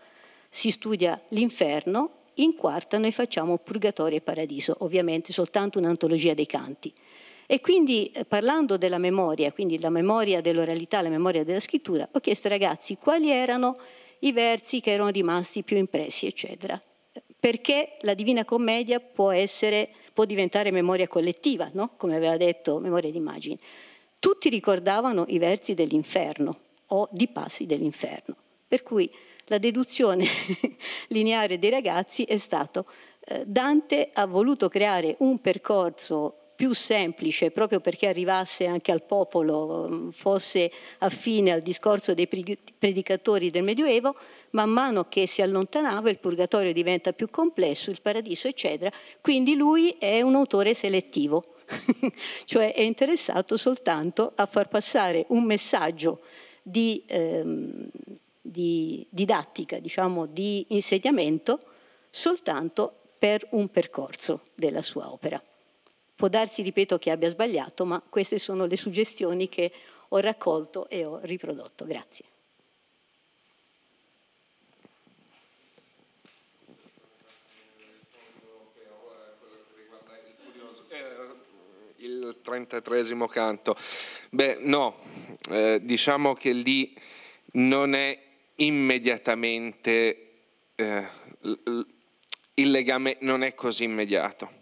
si studia l'inferno in quarta noi facciamo Purgatorio e Paradiso, ovviamente soltanto un'antologia dei canti. E quindi eh, parlando della memoria, quindi la memoria dell'oralità, la memoria della scrittura, ho chiesto ai ragazzi quali erano i versi che erano rimasti più impressi, eccetera. Perché la Divina Commedia può, essere, può diventare memoria collettiva, no? come aveva detto Memoria d'Immagine. Tutti ricordavano i versi dell'inferno o di passi dell'inferno. Per cui la deduzione lineare dei ragazzi è stato eh, Dante ha voluto creare un percorso più semplice proprio perché arrivasse anche al popolo, mm, fosse affine al discorso dei predicatori del Medioevo, man mano che si allontanava il purgatorio diventa più complesso, il paradiso eccetera, quindi lui è un autore selettivo, cioè è interessato soltanto a far passare un messaggio di... Ehm, di didattica, diciamo di insegnamento, soltanto per un percorso della sua opera. Può darsi, ripeto, che abbia sbagliato, ma queste sono le suggestioni che ho raccolto e ho riprodotto. Grazie. Eh, il 33 canto. Beh, no, eh, diciamo che lì non è immediatamente, eh, il legame non è così immediato.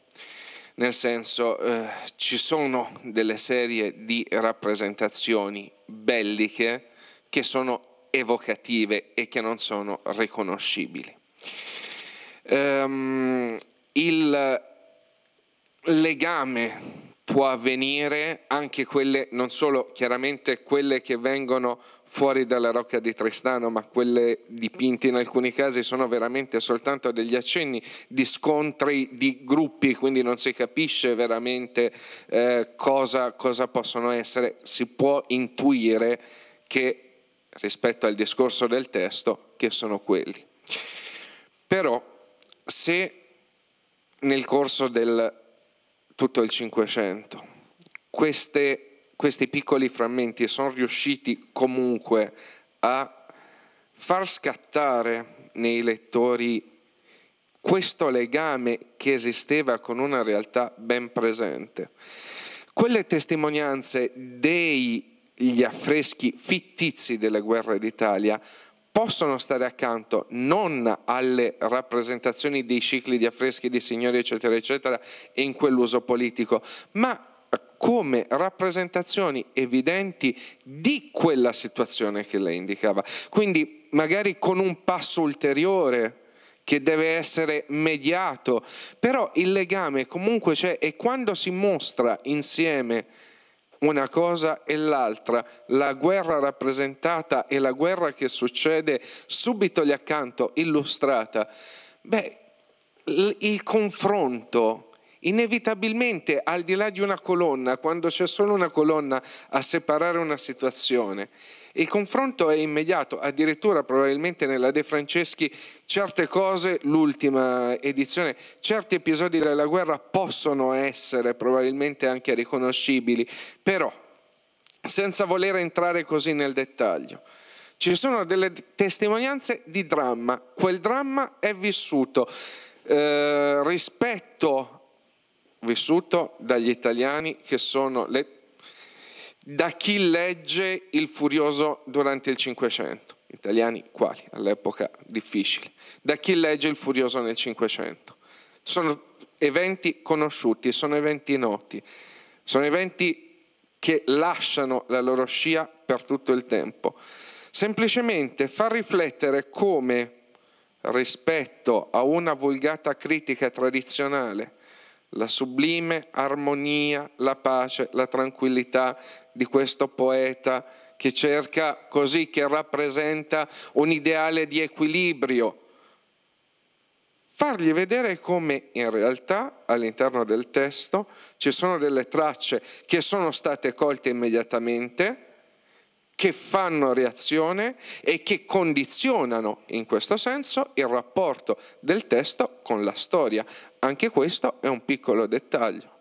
Nel senso, eh, ci sono delle serie di rappresentazioni belliche che sono evocative e che non sono riconoscibili. Um, il legame può avvenire anche quelle, non solo chiaramente quelle che vengono fuori dalla rocca di Tristano, ma quelle dipinte in alcuni casi sono veramente soltanto degli accenni di scontri di gruppi, quindi non si capisce veramente eh, cosa, cosa possono essere. Si può intuire che, rispetto al discorso del testo, che sono quelli. Però se nel corso del tutto il Cinquecento. Questi piccoli frammenti sono riusciti comunque a far scattare nei lettori questo legame che esisteva con una realtà ben presente. Quelle testimonianze degli affreschi fittizi delle guerre d'Italia possono stare accanto non alle rappresentazioni dei cicli di affreschi di signori eccetera eccetera in quell'uso politico, ma come rappresentazioni evidenti di quella situazione che lei indicava. Quindi magari con un passo ulteriore che deve essere mediato, però il legame comunque c'è e quando si mostra insieme una cosa e l'altra, la guerra rappresentata e la guerra che succede subito lì accanto, illustrata, beh, il confronto inevitabilmente al di là di una colonna, quando c'è solo una colonna a separare una situazione, il confronto è immediato, addirittura probabilmente nella De Franceschi certe cose, l'ultima edizione, certi episodi della guerra possono essere probabilmente anche riconoscibili, però senza voler entrare così nel dettaglio. Ci sono delle testimonianze di dramma, quel dramma è vissuto eh, rispetto vissuto dagli italiani che sono le... da chi legge il Furioso durante il Cinquecento, italiani quali all'epoca difficile, da chi legge il Furioso nel Cinquecento. Sono eventi conosciuti, sono eventi noti, sono eventi che lasciano la loro scia per tutto il tempo. Semplicemente far riflettere come rispetto a una vulgata critica tradizionale la sublime armonia, la pace, la tranquillità di questo poeta che cerca così, che rappresenta un ideale di equilibrio. Fargli vedere come in realtà all'interno del testo ci sono delle tracce che sono state colte immediatamente, che fanno reazione e che condizionano in questo senso il rapporto del testo con la storia. Anche questo è un piccolo dettaglio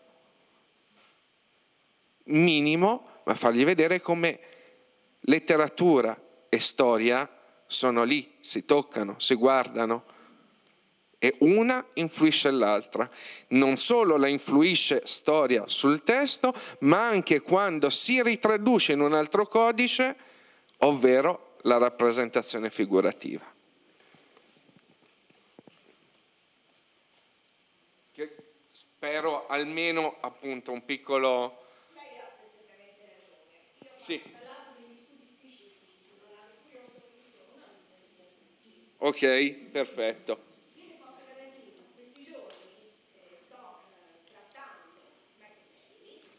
minimo, ma fargli vedere come letteratura e storia sono lì, si toccano, si guardano e una influisce l'altra. Non solo la influisce storia sul testo, ma anche quando si ritraduce in un altro codice, ovvero la rappresentazione figurativa. Che spero almeno appunto un piccolo... Sì. Ok, perfetto.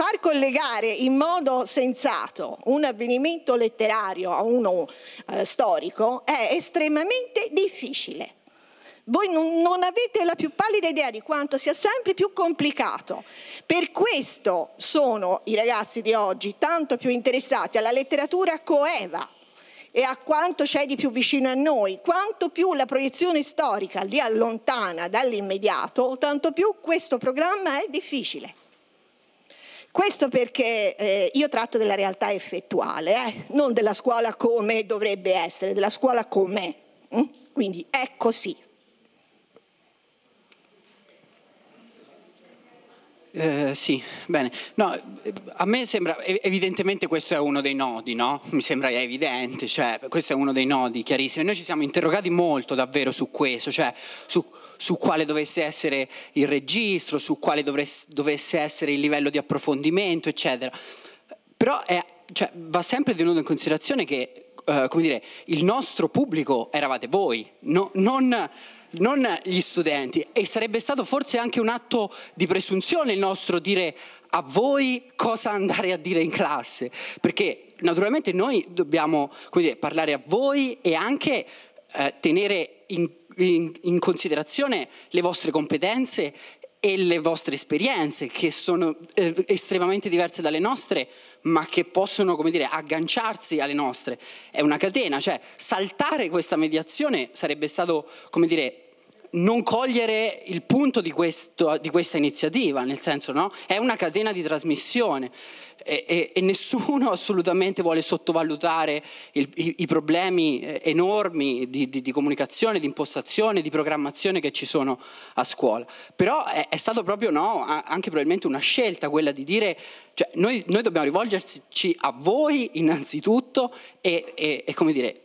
far collegare in modo sensato un avvenimento letterario a uno eh, storico è estremamente difficile. Voi non, non avete la più pallida idea di quanto sia sempre più complicato. Per questo sono i ragazzi di oggi tanto più interessati alla letteratura coeva, e a quanto c'è di più vicino a noi. Quanto più la proiezione storica li allontana dall'immediato, tanto più questo programma è difficile. Questo perché eh, io tratto della realtà effettuale, eh? non della scuola come dovrebbe essere, della scuola com'è. Mm? Quindi è così. Eh, sì, bene. No, a me sembra, evidentemente questo è uno dei nodi, no? Mi sembra evidente, cioè questo è uno dei nodi chiarissimi. Noi ci siamo interrogati molto davvero su questo, cioè su su quale dovesse essere il registro, su quale dovresse, dovesse essere il livello di approfondimento, eccetera. Però è, cioè, va sempre tenuto in considerazione che, eh, come dire, il nostro pubblico eravate voi, no, non non gli studenti e sarebbe stato forse anche un atto di presunzione il nostro dire a voi cosa andare a dire in classe, perché naturalmente noi dobbiamo dire, parlare a voi e anche eh, tenere in in, in considerazione le vostre competenze e le vostre esperienze che sono eh, estremamente diverse dalle nostre ma che possono come dire agganciarsi alle nostre è una catena cioè saltare questa mediazione sarebbe stato come dire non cogliere il punto di, questo, di questa iniziativa nel senso no è una catena di trasmissione e, e, e nessuno assolutamente vuole sottovalutare il, i, i, problemi eh, enormi di, di, di, comunicazione, di impostazione, di programmazione che ci sono a scuola. Però è, è stato proprio no, anche probabilmente una scelta quella di dire cioè, noi, noi, dobbiamo rivolgerci a voi innanzitutto e, e come dire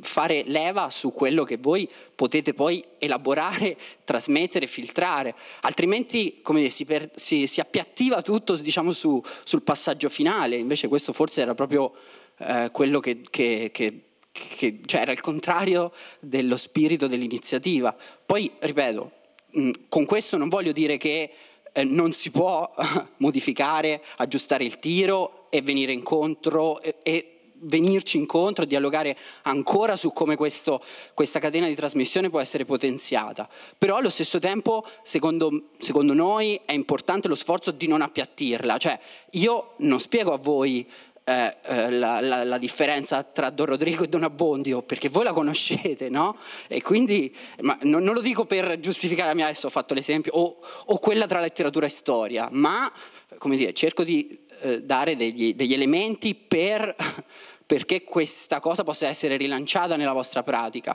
fare leva su quello che voi potete poi elaborare, trasmettere, filtrare, altrimenti come dire, si, per, si, si appiattiva tutto diciamo, su, sul passaggio finale, invece questo forse era proprio eh, quello che, che, che, che cioè era il contrario dello spirito dell'iniziativa. Poi, ripeto, mh, con questo non voglio dire che eh, non si può modificare, aggiustare il tiro e venire incontro e, e venirci incontro, dialogare ancora su come questo, questa catena di trasmissione può essere potenziata. Però allo stesso tempo, secondo, secondo, noi, è importante lo sforzo di non appiattirla. Cioè, io non spiego a voi eh, eh la, la, la, differenza tra Don Rodrigo e Don Abbondio, perché voi la conoscete, no? E quindi, non, non, lo dico per giustificare la mia, adesso ho fatto l'esempio, o, o quella tra letteratura e storia, ma, come dire, cerco di eh, dare degli, degli elementi per, perché questa cosa possa essere rilanciata nella vostra pratica.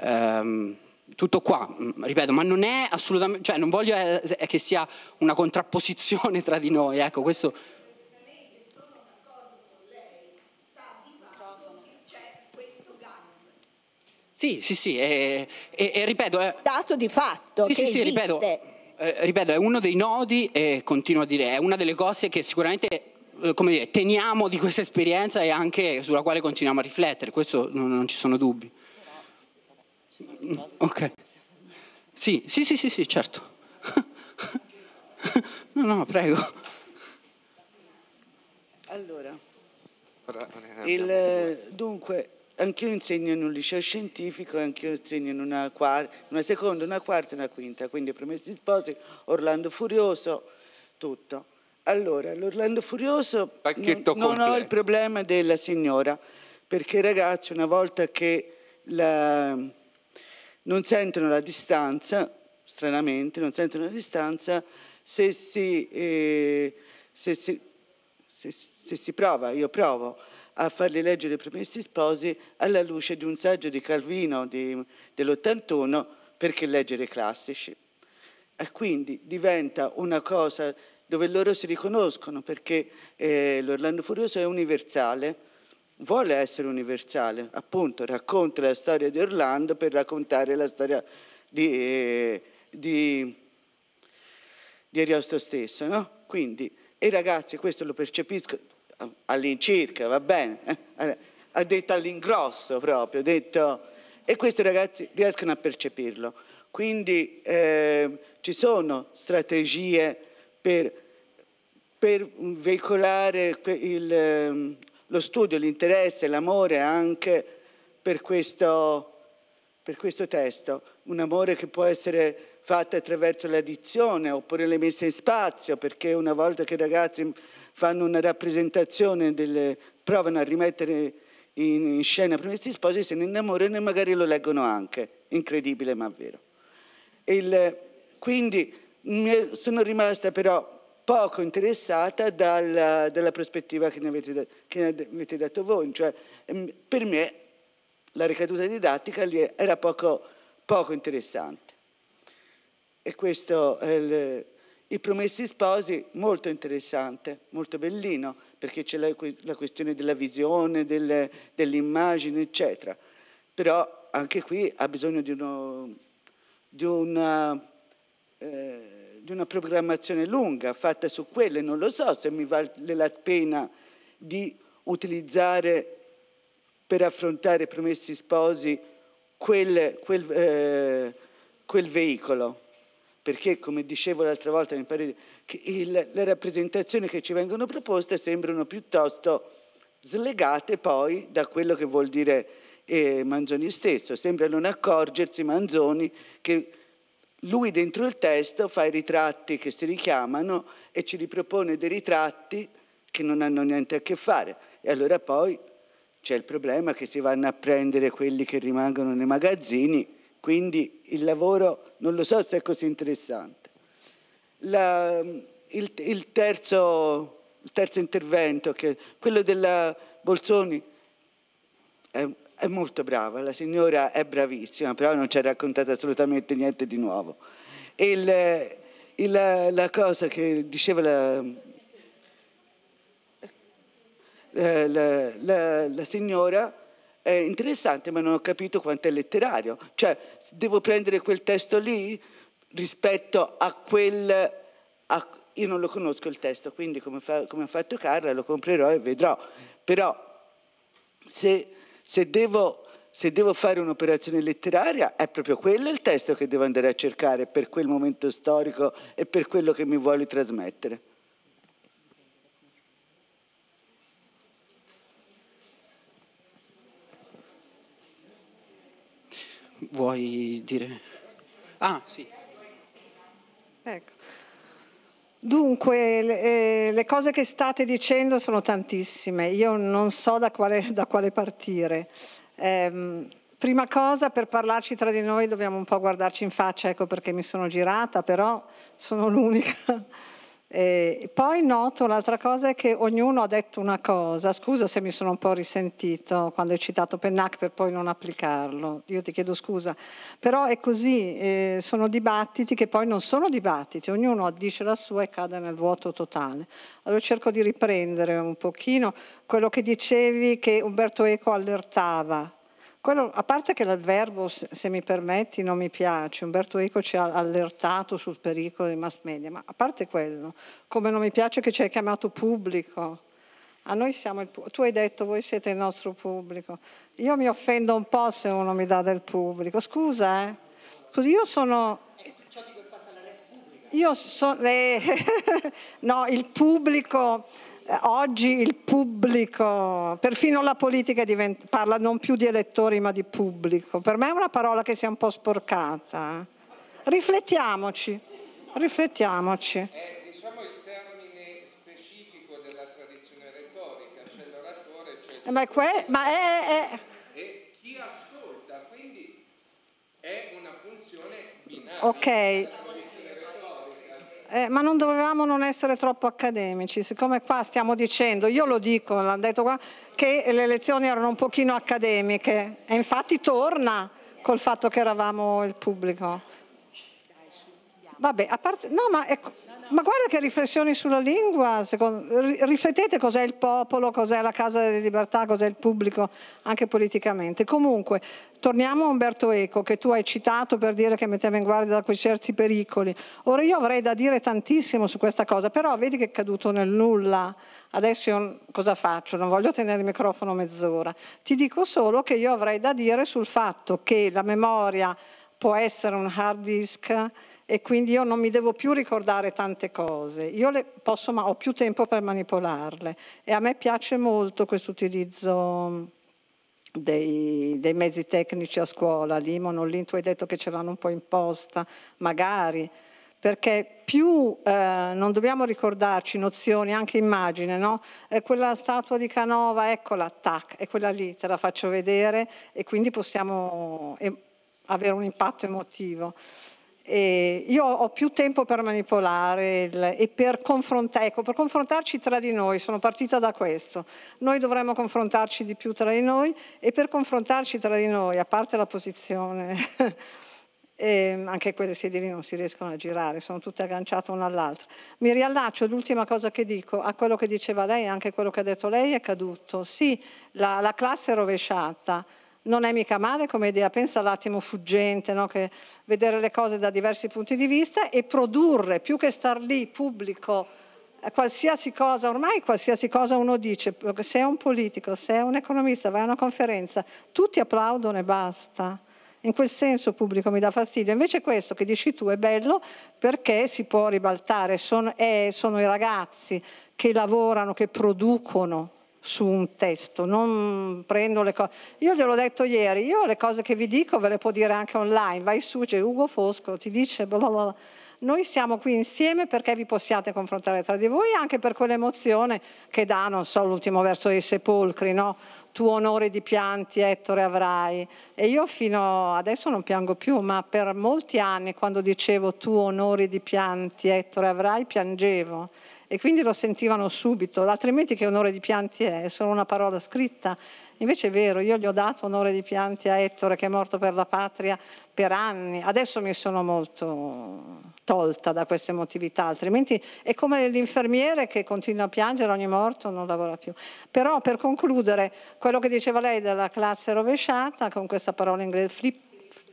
Um, tutto qua, mm, ripeto, ma non è assolutamente, cioè non voglio eh, eh, che sia una contrapposizione tra di noi, ecco, questo... Sì, sì, sì, e, e, e ripeto... È... Dato di fatto. Sì, sì, esiste. sì, ripeto eh, ripeto, è uno dei nodi e continuo a dire, è una delle cose che sicuramente eh, come dire, teniamo di questa esperienza e anche sulla quale continuiamo a riflettere, questo non, non ci sono dubbi. Mm, ok. Sì, sì, sì, sì, sì certo. no, no, prego. Allora, il, dunque, Anch'io insegno in un liceo scientifico, anch'io insegno in una, una, seconda, una quarta e una quinta, quindi Promessi Sposi, Orlando Furioso, tutto. Allora, l'Orlando Furioso Pacchetto non, completo. ho il problema della signora, perché ragazzi una volta che la, non sentono la distanza, stranamente, non sentono la distanza, se si, eh, se si, se, se si prova, io provo, a fargli leggere i promessi sposi alla luce di un saggio di Calvino di, dell'81 perché leggere i classici. E quindi diventa una cosa dove loro si riconoscono perché eh, l'Orlando Furioso è universale, vuole essere universale, appunto racconta la storia di Orlando per raccontare la storia di, eh, di, di Ariosto stesso. No? Quindi i ragazzi questo lo percepiscono, all'incirca, va bene, eh, ha detto all'ingrosso proprio, ha detto, e questi ragazzi riescono a percepirlo. Quindi eh, ci sono strategie per, per veicolare il, ehm, lo studio, l'interesse, l'amore anche per questo, per questo testo, un amore che può essere fatto attraverso l'addizione oppure le messe in spazio, perché una volta che i ragazzi fanno una rappresentazione, del, provano a rimettere in scena Promessi Sposi, se ne innamorano e magari lo leggono anche, incredibile ma vero. Il, quindi sono rimasta però poco interessata dalla, dalla prospettiva che ne, avete, che ne, avete, dato voi, cioè ehm, per me la ricaduta didattica lì era poco, poco interessante. E questo è il i Promessi Sposi, molto interessante, molto bellino, perché c'è la, la questione della visione, del, dell'immagine, eccetera. Però anche qui ha bisogno di, uno, di, una, eh, di, una, programmazione lunga fatta su quelle. Non lo so se mi vale la pena di utilizzare per affrontare Promessi Sposi quel, quel, eh, quel veicolo perché come dicevo l'altra volta impari, il, le rappresentazioni che ci vengono proposte sembrano piuttosto slegate poi da quello che vuol dire eh, Manzoni stesso, sembra non accorgersi Manzoni che lui dentro il testo fa i ritratti che si richiamano e ci ripropone dei ritratti che non hanno niente a che fare. E allora poi c'è il problema che si vanno a prendere quelli che rimangono nei magazzini quindi il lavoro non lo so se è così interessante. La, il, il, terzo, il, terzo, intervento, che, quello della Bolzoni, è, è molto brava, la signora è bravissima, però non ci ha raccontato assolutamente niente di nuovo. Il, il, la cosa che diceva la, eh, la, la, la signora è interessante ma non ho capito quanto è letterario. Cioè, devo prendere quel testo lì rispetto a quel... A, io non lo conosco il testo, quindi come, fa, come, ha fatto Carla lo comprerò e vedrò. Però se, se devo se devo fare un'operazione letteraria è proprio quello il testo che devo andare a cercare per quel momento storico e per quello che mi vuole trasmettere. Vuoi dire? Ah, sì. Ecco. Dunque, le, eh, le, cose che state dicendo sono tantissime, io non so da quale, da quale partire. Ehm, prima cosa, per parlarci tra di noi dobbiamo un po' guardarci in faccia, ecco perché mi sono girata, però sono l'unica e eh, poi noto un'altra cosa è che ognuno ha detto una cosa, scusa se mi sono un po' risentito quando hai citato Pennac per poi non applicarlo, io ti chiedo scusa, però è così, eh, sono dibattiti che poi non sono dibattiti, ognuno dice la sua e cade nel vuoto totale. Allora cerco di riprendere un pochino quello che dicevi che Umberto Eco allertava quello, a parte che l'avverbo, se mi permetti, non mi piace, Umberto Eco ci ha allertato sul pericolo dei mass media, ma a parte quello, come non mi piace che ci hai chiamato pubblico, a noi siamo il, tu hai detto voi siete il nostro pubblico, io mi offendo un po' se uno mi dà del pubblico, scusa, eh? Scusi, io sono... Io sono... Eh, no, il pubblico eh, oggi il pubblico, perfino la politica diventa, parla non più di elettori ma di pubblico. Per me è una parola che si è un po' sporcata. Riflettiamoci, riflettiamoci. Eh, diciamo il termine specifico della tradizione retorica, c'è l'oratore, c'è... Cioè il... Ma, que- ma è, è... E chi ascolta, quindi è una funzione binaria. Ok. Eh, ma non dovevamo non essere troppo accademici, siccome qua stiamo dicendo, io lo dico, l'hanno detto qua, che le lezioni erano un pochino accademiche e infatti torna col fatto che eravamo il pubblico. Vabbè, a parte... No, ma... È, ecco, ma guarda che riflessioni sulla lingua, secondo, riflettete cos'è il popolo, cos'è la Casa delle Libertà, cos'è il pubblico, anche politicamente. Comunque, torniamo a Umberto Eco, che tu hai citato per dire che metteva in guardia da quei certi pericoli. Ora io avrei da dire tantissimo su questa cosa, però vedi che è caduto nel nulla. Adesso io cosa faccio? Non voglio tenere il microfono mezz'ora. Ti dico solo che io avrei da dire sul fatto che la memoria può essere un hard disk, e quindi io non mi devo più ricordare tante cose, io le posso, ma ho più tempo per manipolarle e a me piace molto questo utilizzo mm, dei, dei, mezzi tecnici a scuola, l'Imon l'In, tu hai detto che ce l'hanno un po' imposta, magari, perché più eh, non dobbiamo ricordarci nozioni, anche immagine, no? Eh, quella statua di Canova, eccola, tac, è quella lì, te la faccio vedere e quindi possiamo eh, avere un impatto emotivo. E io ho più tempo per manipolare il, e per, confronta, ecco, per confrontarci tra di noi, sono partita da questo. Noi dovremmo confrontarci di più tra di noi e per confrontarci tra di noi, a parte la posizione, anche quelle sedie lì non si riescono a girare, sono tutte agganciate una all'altra. Mi riallaccio, l'ultima cosa che dico, a quello che diceva lei, anche quello che ha detto lei è caduto. Sì, la, la classe è rovesciata non è mica male come idea, pensa all'attimo fuggente, no? che vedere le cose da diversi punti di vista e produrre, più che star lì pubblico, eh, qualsiasi cosa, ormai qualsiasi cosa uno dice, eh, se è un politico, se è un economista, vai a una conferenza, tutti applaudono e basta. In quel senso pubblico mi dà fastidio. Invece questo che dici tu è bello perché si può ribaltare, sono, è, eh, sono i ragazzi che lavorano, che producono, su un testo, non prendo le cose. Io glielo ho detto ieri, io le cose che vi dico ve le può dire anche online, vai su, c'è Ugo Fosco, ti dice bla bla bla. Noi siamo qui insieme perché vi possiate confrontare tra di voi anche per quell'emozione che dà, non so, l'ultimo verso dei sepolcri, no? Tu onore di pianti, Ettore, avrai. E io fino adesso non piango più, ma per molti anni quando dicevo tu onore di pianti, Ettore, avrai, piangevo e quindi lo sentivano subito, altrimenti che onore di pianti è? È solo una parola scritta. Invece è vero, io gli ho dato onore di pianti a Ettore che è morto per la patria per anni, adesso mi sono molto tolta da questa emotività, altrimenti è come l'infermiere che continua a piangere ogni morto, non lavora più. Però per concludere, quello che diceva lei della classe rovesciata, con questa parola inglese, flip,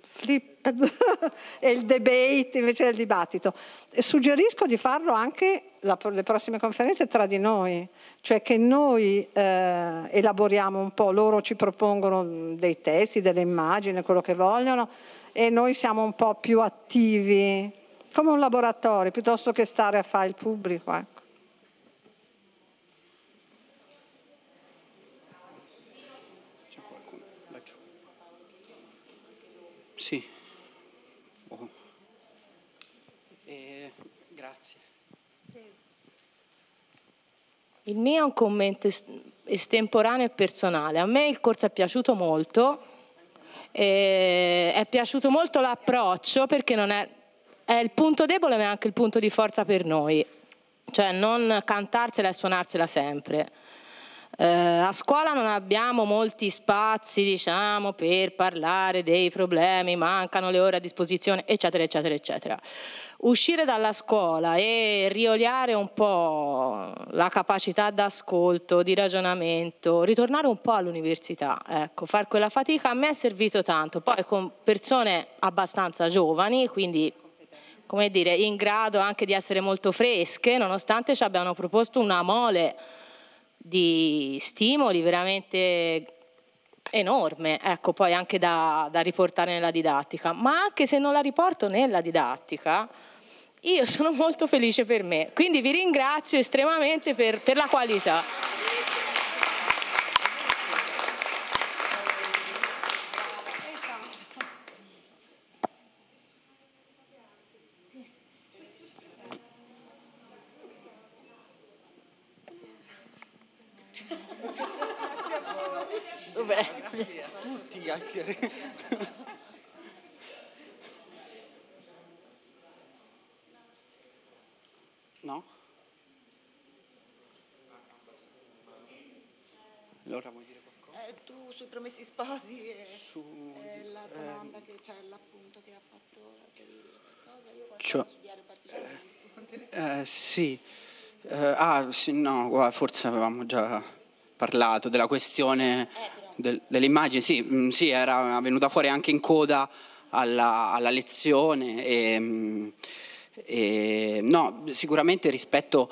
flip e il debate invece del dibattito. E suggerisco di farlo anche la, le prossime conferenze tra di noi, cioè che noi eh, elaboriamo un po', loro ci propongono dei testi, delle immagini, quello che vogliono e noi siamo un po' più attivi, come un laboratorio, piuttosto che stare a fare il pubblico. Eh. Sì. Il mio è un commento estemporaneo e personale. A me il corso è piaciuto molto, è piaciuto molto l'approccio perché è, è il punto debole ma è anche il punto di forza per noi, cioè non cantarsela e suonarsela sempre. Eh, a scuola non abbiamo molti spazi, diciamo, per parlare dei problemi, mancano le ore a disposizione, eccetera, eccetera, eccetera. Uscire dalla scuola e rioliare un po' la capacità d'ascolto, di ragionamento, ritornare un po' all'università, ecco, far quella fatica a me è servito tanto, poi con persone abbastanza giovani, quindi come dire, in grado anche di essere molto fresche, nonostante ci abbiano proposto una mole di stimoli veramente enorme, ecco, poi anche da, da riportare nella didattica, ma anche se non la riporto nella didattica, io sono molto felice per me. Quindi vi ringrazio estremamente per, per la qualità. promessi sposi e, su, e eh, la domanda ehm, che c'è, l'appunto che ha fatto per cosa, io cioè, su diario partigiano eh, eh, sì, eh, ah sì, no, forse avevamo già parlato della questione eh, del, delle immagini, sì, mm, sì, era venuta fuori anche in coda alla, alla lezione e, mm, e no, sicuramente rispetto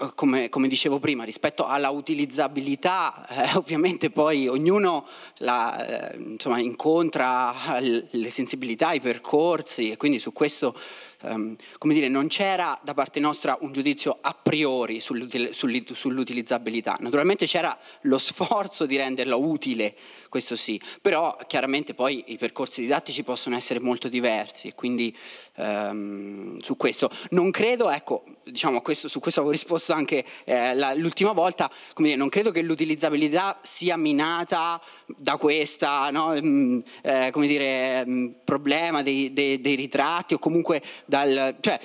eh, come, come, dicevo prima, rispetto alla utilizzabilità, eh, ovviamente poi ognuno la, eh, insomma, incontra le sensibilità, i percorsi e quindi su questo ehm, dire, non c'era da parte nostra un giudizio a priori sull'utilizzabilità. Naturalmente c'era lo sforzo di renderla utile questo sì, però chiaramente poi i percorsi didattici possono essere molto diversi quindi ehm, su questo non credo, ecco, diciamo questo, su questo avevo risposto anche eh, la, l'ultima volta, come dire, non credo che l'utilizzabilità sia minata da questa, no, mh, mm, eh, come dire, mh, mm, problema dei, dei, dei, ritratti o comunque dal... Cioè,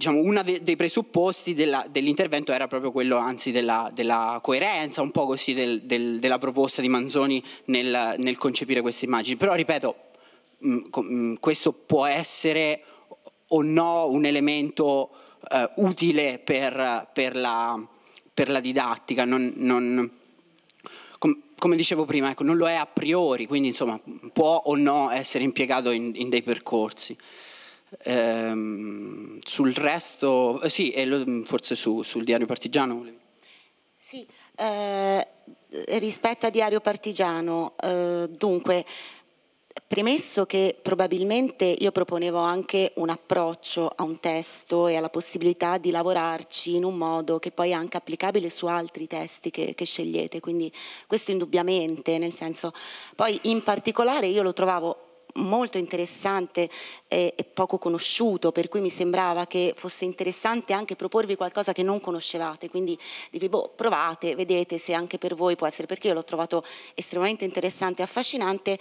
diciamo, uno de- dei presupposti della, dell'intervento era proprio quello, anzi, della, della coerenza, un po' così, del, del, della proposta di Manzoni nel, nel concepire queste immagini. Però, ripeto, mh, mh, questo può essere o no un elemento eh, utile per, per, la, per, la, didattica, non, non, com- come dicevo prima, ecco, non lo è a priori, quindi insomma, può o no essere impiegato in, in dei percorsi. Ehm, sul resto, eh, sì, e mm, forse su, sul diario partigiano. Sì, eh, rispetto a diario partigiano, eh, dunque, premesso che probabilmente io proponevo anche un approccio a un testo e alla possibilità di lavorarci in un modo che poi è anche applicabile su altri testi che, che scegliete, quindi questo indubbiamente, nel senso, poi in particolare io lo trovavo molto interessante e, poco conosciuto, per cui mi sembrava che fosse interessante anche proporvi qualcosa che non conoscevate, quindi dici, boh, provate, vedete se anche per voi può essere, perché io l'ho trovato estremamente interessante e affascinante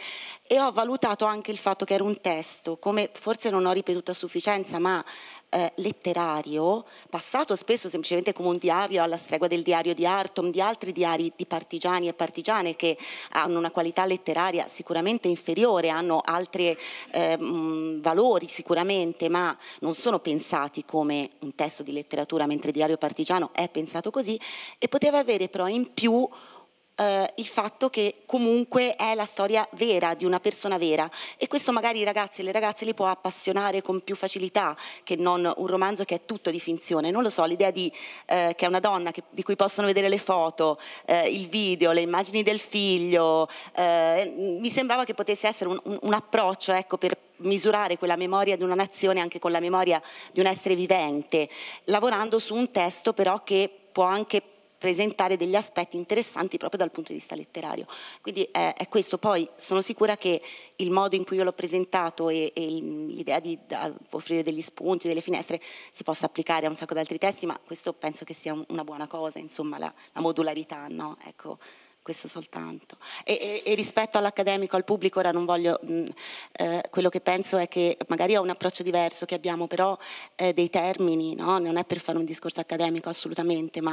e ho valutato anche il fatto che era un testo, come forse non ho ripetuto a sufficienza, ma eh, letterario, passato spesso semplicemente come un diario alla stregua del diario di Artom, di altri diari di partigiani e partigiane che hanno una qualità letteraria sicuramente inferiore, hanno altri eh, valori sicuramente, ma non sono pensati come un testo di letteratura, mentre il diario partigiano è pensato così, e poteva avere però in più eh, il fatto che comunque è la storia vera di una persona vera e questo magari i ragazzi e le ragazze li può appassionare con più facilità che non un romanzo che è tutto di finzione. Non lo so, l'idea di, eh, che è una donna che, di cui possono vedere le foto, eh, il video, le immagini del figlio, eh, mi sembrava che potesse essere un, un, un approccio ecco, per, misurare quella memoria di una nazione anche con la memoria di un essere vivente, lavorando su un testo però che può anche presentare degli aspetti interessanti proprio dal punto di vista letterario. Quindi è, eh, è questo, poi sono sicura che il modo in cui io l'ho presentato e, e l'idea di da, offrire degli spunti, delle finestre, si possa applicare a un sacco di altri testi, ma questo penso che sia una buona cosa, insomma la, la modularità, no? Ecco questo soltanto. E, e, e rispetto all'accademico, al pubblico, ora non voglio, mh, mm, eh, quello che penso è che magari ho un approccio diverso che abbiamo, però eh, dei termini, no? non è per fare un discorso accademico assolutamente, ma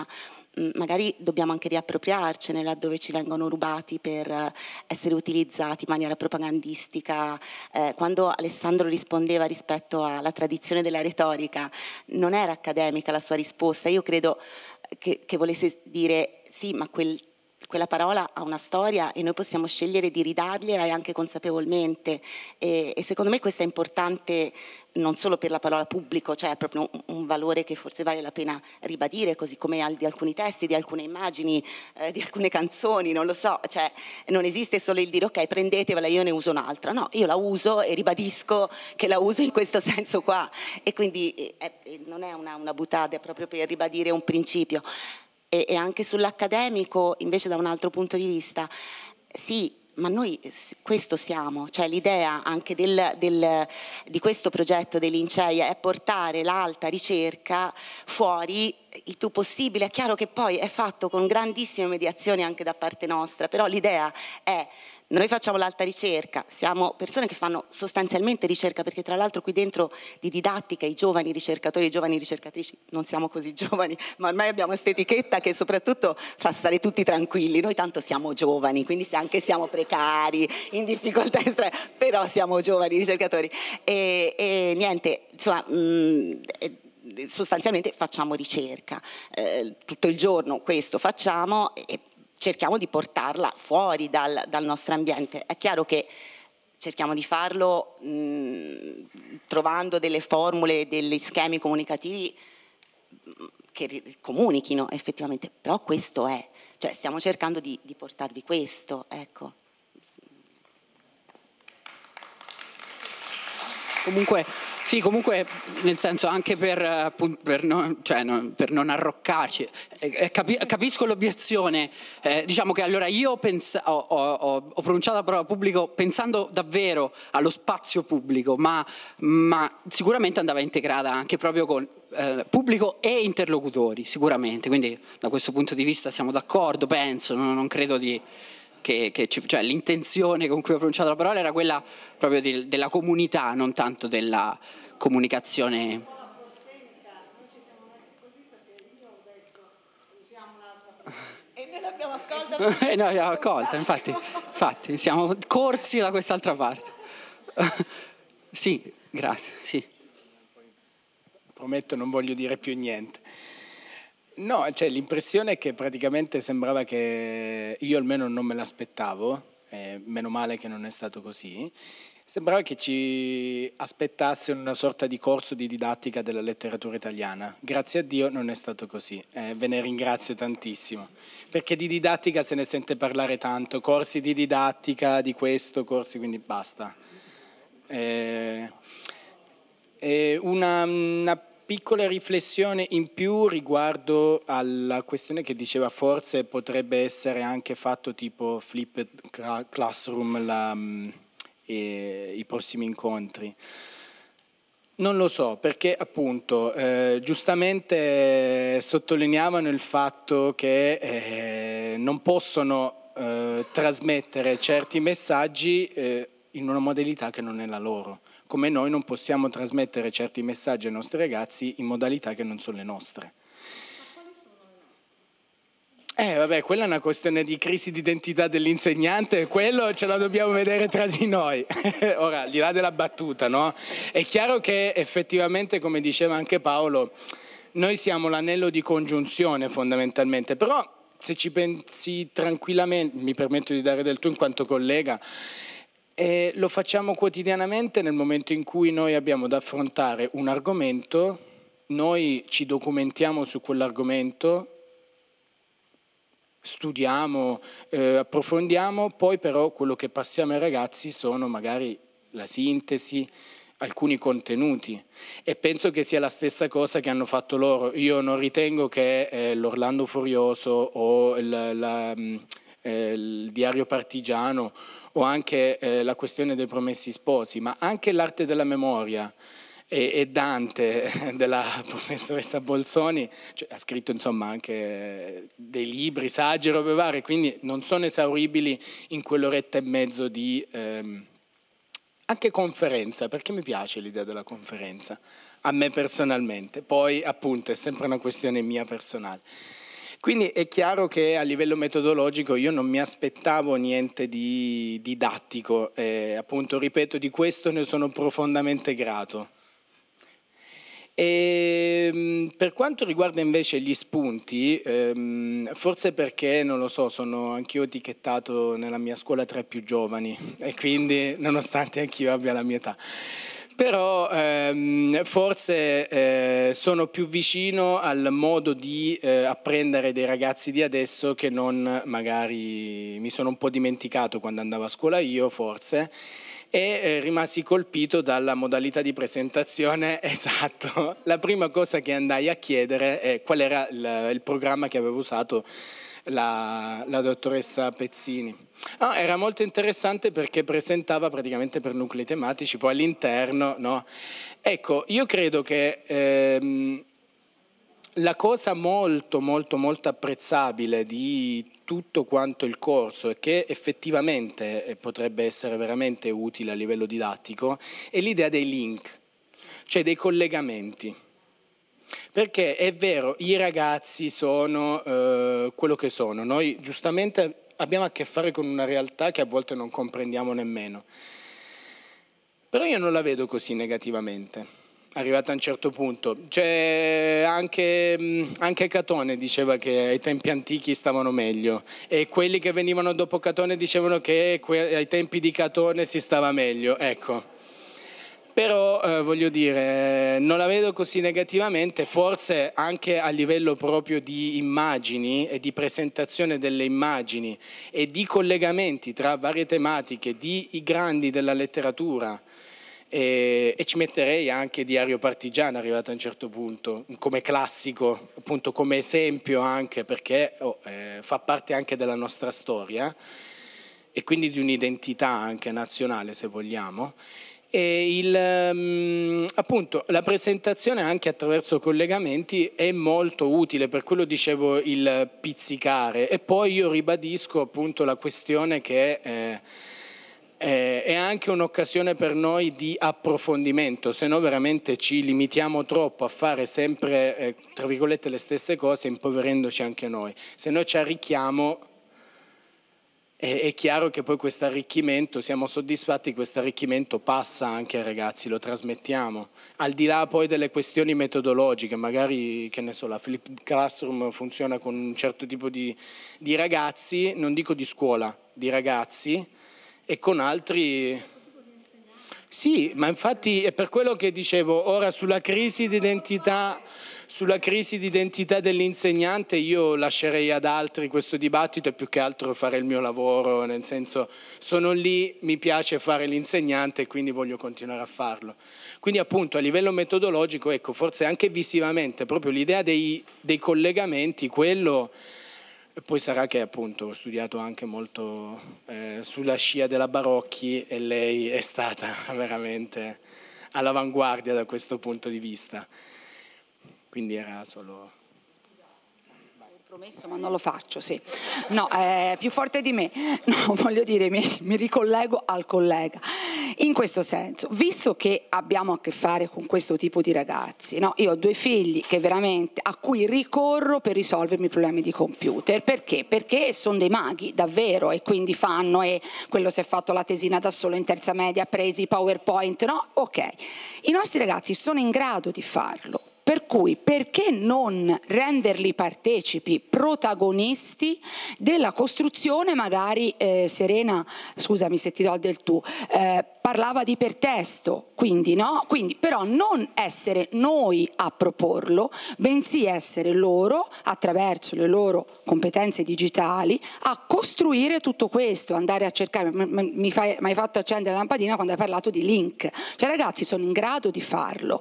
mh, mm, magari dobbiamo anche riappropriarcene laddove ci vengono rubati per eh, essere utilizzati in maniera propagandistica. Eh, quando Alessandro rispondeva rispetto alla tradizione della retorica, non era accademica la sua risposta, io credo che, che volesse dire sì, ma quel quella parola ha una storia e noi possiamo scegliere di ridargliela anche consapevolmente e, e secondo me questo è importante non solo per la parola pubblico, cioè è proprio un valore che forse vale la pena ribadire, così come di alcuni testi, di alcune immagini, eh, di alcune canzoni, non lo so, cioè non esiste solo il dire ok prendetevela, io ne uso un'altra, no, io la uso e ribadisco che la uso in questo senso qua e quindi è, eh, eh, non è una, una butade, è proprio per ribadire un principio e, e anche sull'accademico invece da un altro punto di vista. Sì, ma noi questo siamo, cioè l'idea anche del, del, di questo progetto dell'Inceia è portare l'alta ricerca fuori il più possibile. È chiaro che poi è fatto con grandissime mediazioni anche da parte nostra, però l'idea è noi facciamo l'alta ricerca, siamo persone che fanno sostanzialmente ricerca perché tra l'altro qui dentro di didattica i giovani ricercatori, i giovani ricercatrici, non siamo così giovani, ma ormai abbiamo questa etichetta che soprattutto fa stare tutti tranquilli, noi tanto siamo giovani, quindi anche siamo precari, in difficoltà, però siamo giovani ricercatori. E, e niente, insomma... Mh, mm, sostanzialmente facciamo ricerca, eh, tutto il giorno questo facciamo e cerchiamo di portarla fuori dal, dal nostro ambiente. È chiaro che cerchiamo di farlo mh, trovando delle formule, degli schemi comunicativi che comunichino effettivamente, però questo è, cioè stiamo cercando di, di portarvi questo, ecco. Comunque sì, comunque nel senso anche per, eh, per, non, cioè, non, per non, arroccarci, eh, eh, capi, capisco l'obiezione, eh, diciamo che allora io pensa, ho, ho, ho, pronunciato la parola pubblico pensando davvero allo spazio pubblico, ma, ma sicuramente andava integrata anche proprio con pubblico e interlocutori, sicuramente, quindi da questo punto di vista siamo d'accordo, penso, non credo di che, che ci, cioè, l'intenzione con cui ho pronunciato la parola era quella proprio di, della comunità, non tanto della comunicazione. accolta. Eh, no, abbiamo accolta, infatti, infatti, siamo corsi da quest'altra parte. sì, grazie, sì. Prometto non voglio dire più niente. No, cioè, l'impressione è che praticamente sembrava che io almeno non me l'aspettavo, eh, meno male che non è stato così. Sembrava che ci aspettasse una sorta di corso di didattica della letteratura italiana. Grazie a Dio non è stato così, eh, ve ne ringrazio tantissimo, perché di didattica se ne sente parlare tanto, corsi di didattica, di questo, corsi, quindi basta. Eh, una, una piccola riflessione in più riguardo alla questione che diceva forse potrebbe essere anche fatto tipo flipped classroom la, mm, e, i prossimi incontri. Non lo so, perché appunto eh, giustamente sottolineavano il fatto che eh, non possono eh, trasmettere certi messaggi eh, in una modalità che non è la loro come noi non possiamo trasmettere certi messaggi ai nostri ragazzi in modalità che non sono le nostre. Eh vabbè, quella è una questione di crisi di identità dell'insegnante, quello ce la dobbiamo vedere tra di noi. Ora, al di là della battuta, no? È chiaro che effettivamente, come diceva anche Paolo, noi siamo l'anello di congiunzione fondamentalmente, però se ci pensi tranquillamente, mi permetto di dare del tu in quanto collega, e lo facciamo quotidianamente nel momento in cui noi abbiamo da affrontare un argomento, noi ci documentiamo su quell'argomento, studiamo, eh, approfondiamo, poi però quello che passiamo ai ragazzi sono magari la sintesi, alcuni contenuti e penso che sia la stessa cosa che hanno fatto loro. Io non ritengo che eh, l'Orlando Furioso o il, la, mm, eh, il Diario Partigiano o anche eh, la questione dei promessi sposi, ma anche l'arte della memoria e, e Dante della professoressa Bolzoni, cioè, ha scritto insomma anche dei libri, saggi, robe varie, quindi non sono esauribili in quell'oretta e mezzo di... Ehm, anche conferenza, perché mi piace l'idea della conferenza, a me personalmente, poi appunto è sempre una questione mia personale. Quindi è chiaro che a livello metodologico io non mi aspettavo niente di didattico, eh, appunto ripeto di questo ne sono profondamente grato. E, ehm, per quanto riguarda invece gli spunti, ehm, forse perché, non lo so, sono anch'io etichettato nella mia scuola tra i più giovani e quindi, nonostante anch'io abbia la mia età, però ehm, forse eh, sono più vicino al modo di eh, apprendere dei ragazzi di adesso che non magari mi sono un po' dimenticato quando andavo a scuola io forse e eh, rimasi colpito dalla modalità di presentazione esatto. La prima cosa che andai a chiedere è qual era il, il programma che avevo usato la, la dottoressa Pezzini. No, ah, era molto interessante perché presentava praticamente per nuclei tematici, poi all'interno. No? Ecco, io credo che ehm, la cosa molto, molto, molto apprezzabile di tutto quanto il corso e che effettivamente eh, potrebbe essere veramente utile a livello didattico è l'idea dei link, cioè dei collegamenti. Perché è vero, i ragazzi sono eh, quello che sono. Noi giustamente abbiamo a che fare con una realtà che a volte non comprendiamo nemmeno. Però io non la vedo così negativamente. Arrivata a un certo punto. Cioè, anche, mm, anche, Catone diceva che ai tempi antichi stavano meglio e quelli che venivano dopo Catone dicevano che ai tempi di Catone si stava meglio. Ecco però eh, voglio dire, non la vedo così negativamente, forse anche a livello proprio di immagini e di presentazione delle immagini e di collegamenti tra varie tematiche, di i grandi della letteratura. E, e, ci metterei anche Diario Partigiano arrivato a un certo punto come classico, appunto come esempio anche perché oh, eh, fa parte anche della nostra storia e quindi di un'identità anche nazionale se vogliamo il, ehm, appunto, la presentazione anche attraverso collegamenti è molto utile, per quello dicevo il pizzicare e poi io ribadisco appunto la questione che eh, eh, è anche un'occasione per noi di approfondimento, se no veramente ci limitiamo troppo a fare sempre, eh, tra virgolette, le stesse cose, impoverendoci anche noi. Se noi ci arricchiamo è, è chiaro che poi questo arricchimento, siamo soddisfatti, questo arricchimento passa anche ai ragazzi, lo trasmettiamo. Al di là poi delle questioni metodologiche, magari che ne so, la Flip Classroom funziona con un certo tipo di, di ragazzi, non dico di scuola, di ragazzi e con altri... Sì, ma infatti è per quello che dicevo, ora sulla crisi d'identità sulla crisi d'identità dell'insegnante io lascerei ad altri questo dibattito e più che altro fare il mio lavoro, nel senso sono lì, mi piace fare l'insegnante e quindi voglio continuare a farlo. Quindi appunto a livello metodologico, ecco, forse anche visivamente, proprio l'idea dei, dei collegamenti, quello... E poi sarà che appunto ho studiato anche molto eh, sulla scia della Barocchi e lei è stata veramente all'avanguardia da questo punto di vista quindi era solo promesso ma non lo faccio, sì. No, è eh, più forte di me. No, voglio dire, mi, mi, ricollego al collega. In questo senso, visto che abbiamo a che fare con questo tipo di ragazzi, no? io ho due figli a cui ricorro per risolvermi i problemi di computer, perché? Perché sono dei maghi, davvero, e quindi fanno, e quello si è fatto la tesina da solo in terza media, presi i PowerPoint, no? Ok. I nostri ragazzi sono in grado di farlo, per cui perché non renderli partecipi, protagonisti della costruzione magari eh, serena, scusami se ti do del tu, eh, parlava di pertesto, quindi no? Quindi però non essere noi a proporlo, bensì essere loro, attraverso le loro competenze digitali, a costruire tutto questo, andare a cercare, mi, fai, mi hai fatto accendere la lampadina quando hai parlato di link, cioè ragazzi sono in grado di farlo.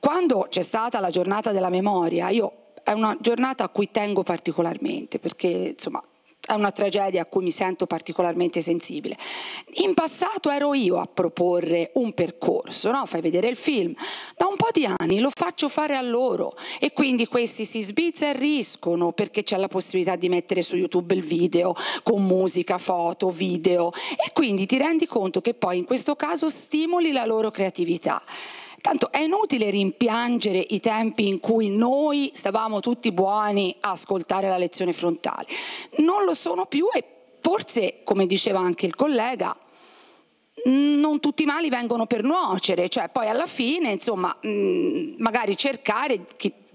Quando c'è stata la giornata della memoria, io, è una giornata a cui tengo particolarmente perché insomma è una tragedia a cui mi sento particolarmente sensibile. In passato ero io a proporre un percorso, no? fai vedere il film. Da un po' di anni lo faccio fare a loro e quindi questi si sbizzarriscono perché c'è la possibilità di mettere su YouTube il video con musica, foto, video e quindi ti rendi conto che poi in questo caso stimoli la loro creatività. Tanto è inutile rimpiangere i tempi in cui noi stavamo tutti buoni a ascoltare la lezione frontale. Non lo sono più e forse, come diceva anche il collega, non tutti i mali vengono per nuocere, cioè poi alla fine, insomma, mm, magari cercare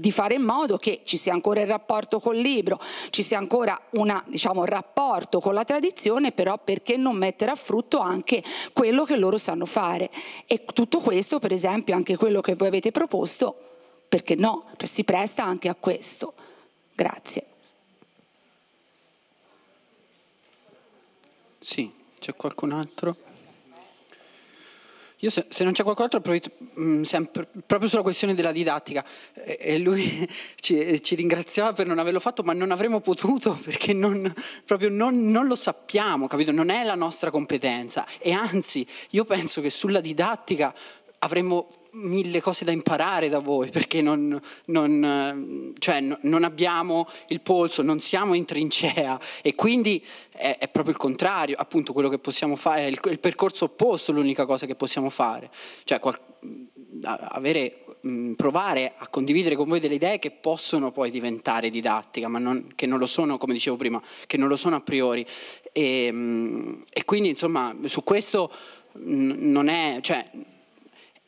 di fare in modo che ci sia ancora il rapporto col libro, ci sia ancora un diciamo, rapporto con la tradizione, però perché non mettere a frutto anche quello che loro sanno fare. E tutto questo, per esempio, anche quello che voi avete proposto, perché no? Cioè, si presta anche a questo. Grazie. Sì, c'è qualcun altro? Io se, se non c'è qualcun altro approfitto mh, mm, sempre, proprio sulla questione della didattica e, e lui ci, ci, ringraziava per non averlo fatto ma non avremmo potuto perché non, proprio non, non, lo sappiamo, capito? Non è la nostra competenza e anzi io penso che sulla didattica avremmo mille cose da imparare da voi perché non, non, cioè, non abbiamo il polso, non siamo in trincea e quindi è, è, proprio il contrario, appunto quello che possiamo fare, è il, il percorso opposto l'unica cosa che possiamo fare, cioè qual, avere provare a condividere con voi delle idee che possono poi diventare didattica, ma non, che non lo sono, come dicevo prima, che non lo sono a priori. E, e quindi, insomma, su questo non è, cioè,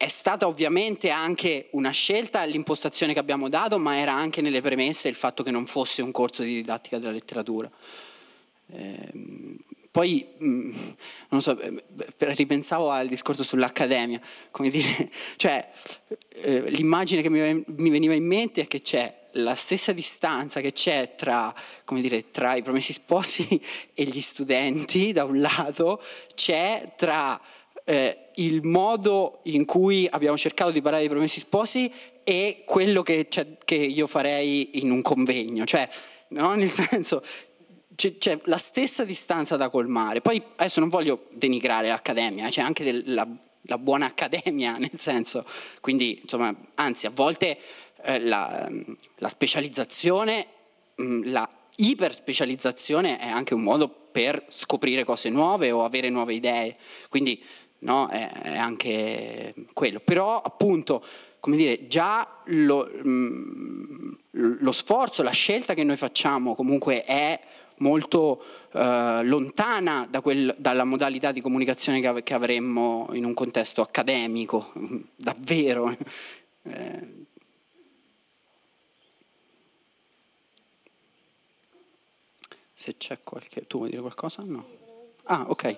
è stata ovviamente anche una scelta l'impostazione che abbiamo dato, ma era anche nelle premesse il fatto che non fosse un corso di didattica della letteratura. Eh, poi, mh, mm, non so, eh, ripensavo al discorso sull'accademia, come dire, cioè eh, l'immagine che mi, mi veniva in mente è che c'è la stessa distanza che c'è tra, dire, tra, i promessi sposi e gli studenti, da un lato, c'è tra eh, il modo in cui abbiamo cercato di parlare di promessi sposi e quello che, che io farei in un convegno, cioè, no? nel senso, c'è, la stessa distanza da colmare. Poi adesso non voglio denigrare l'accademia, eh, c'è anche della, la buona accademia, nel senso, quindi insomma, anzi, a volte eh, la, la, specializzazione, mh, mm, la iperspecializzazione è anche un modo per scoprire cose nuove o avere nuove idee. Quindi no? È, è anche quello. Però appunto, come dire, già lo, mh, mm, lo sforzo, la scelta che noi facciamo comunque è molto eh, lontana da quel, dalla modalità di comunicazione che, av- che, avremmo in un contesto accademico, davvero. Eh. Se c'è qualche... Tu vuoi dire qualcosa? No. Ah, ok.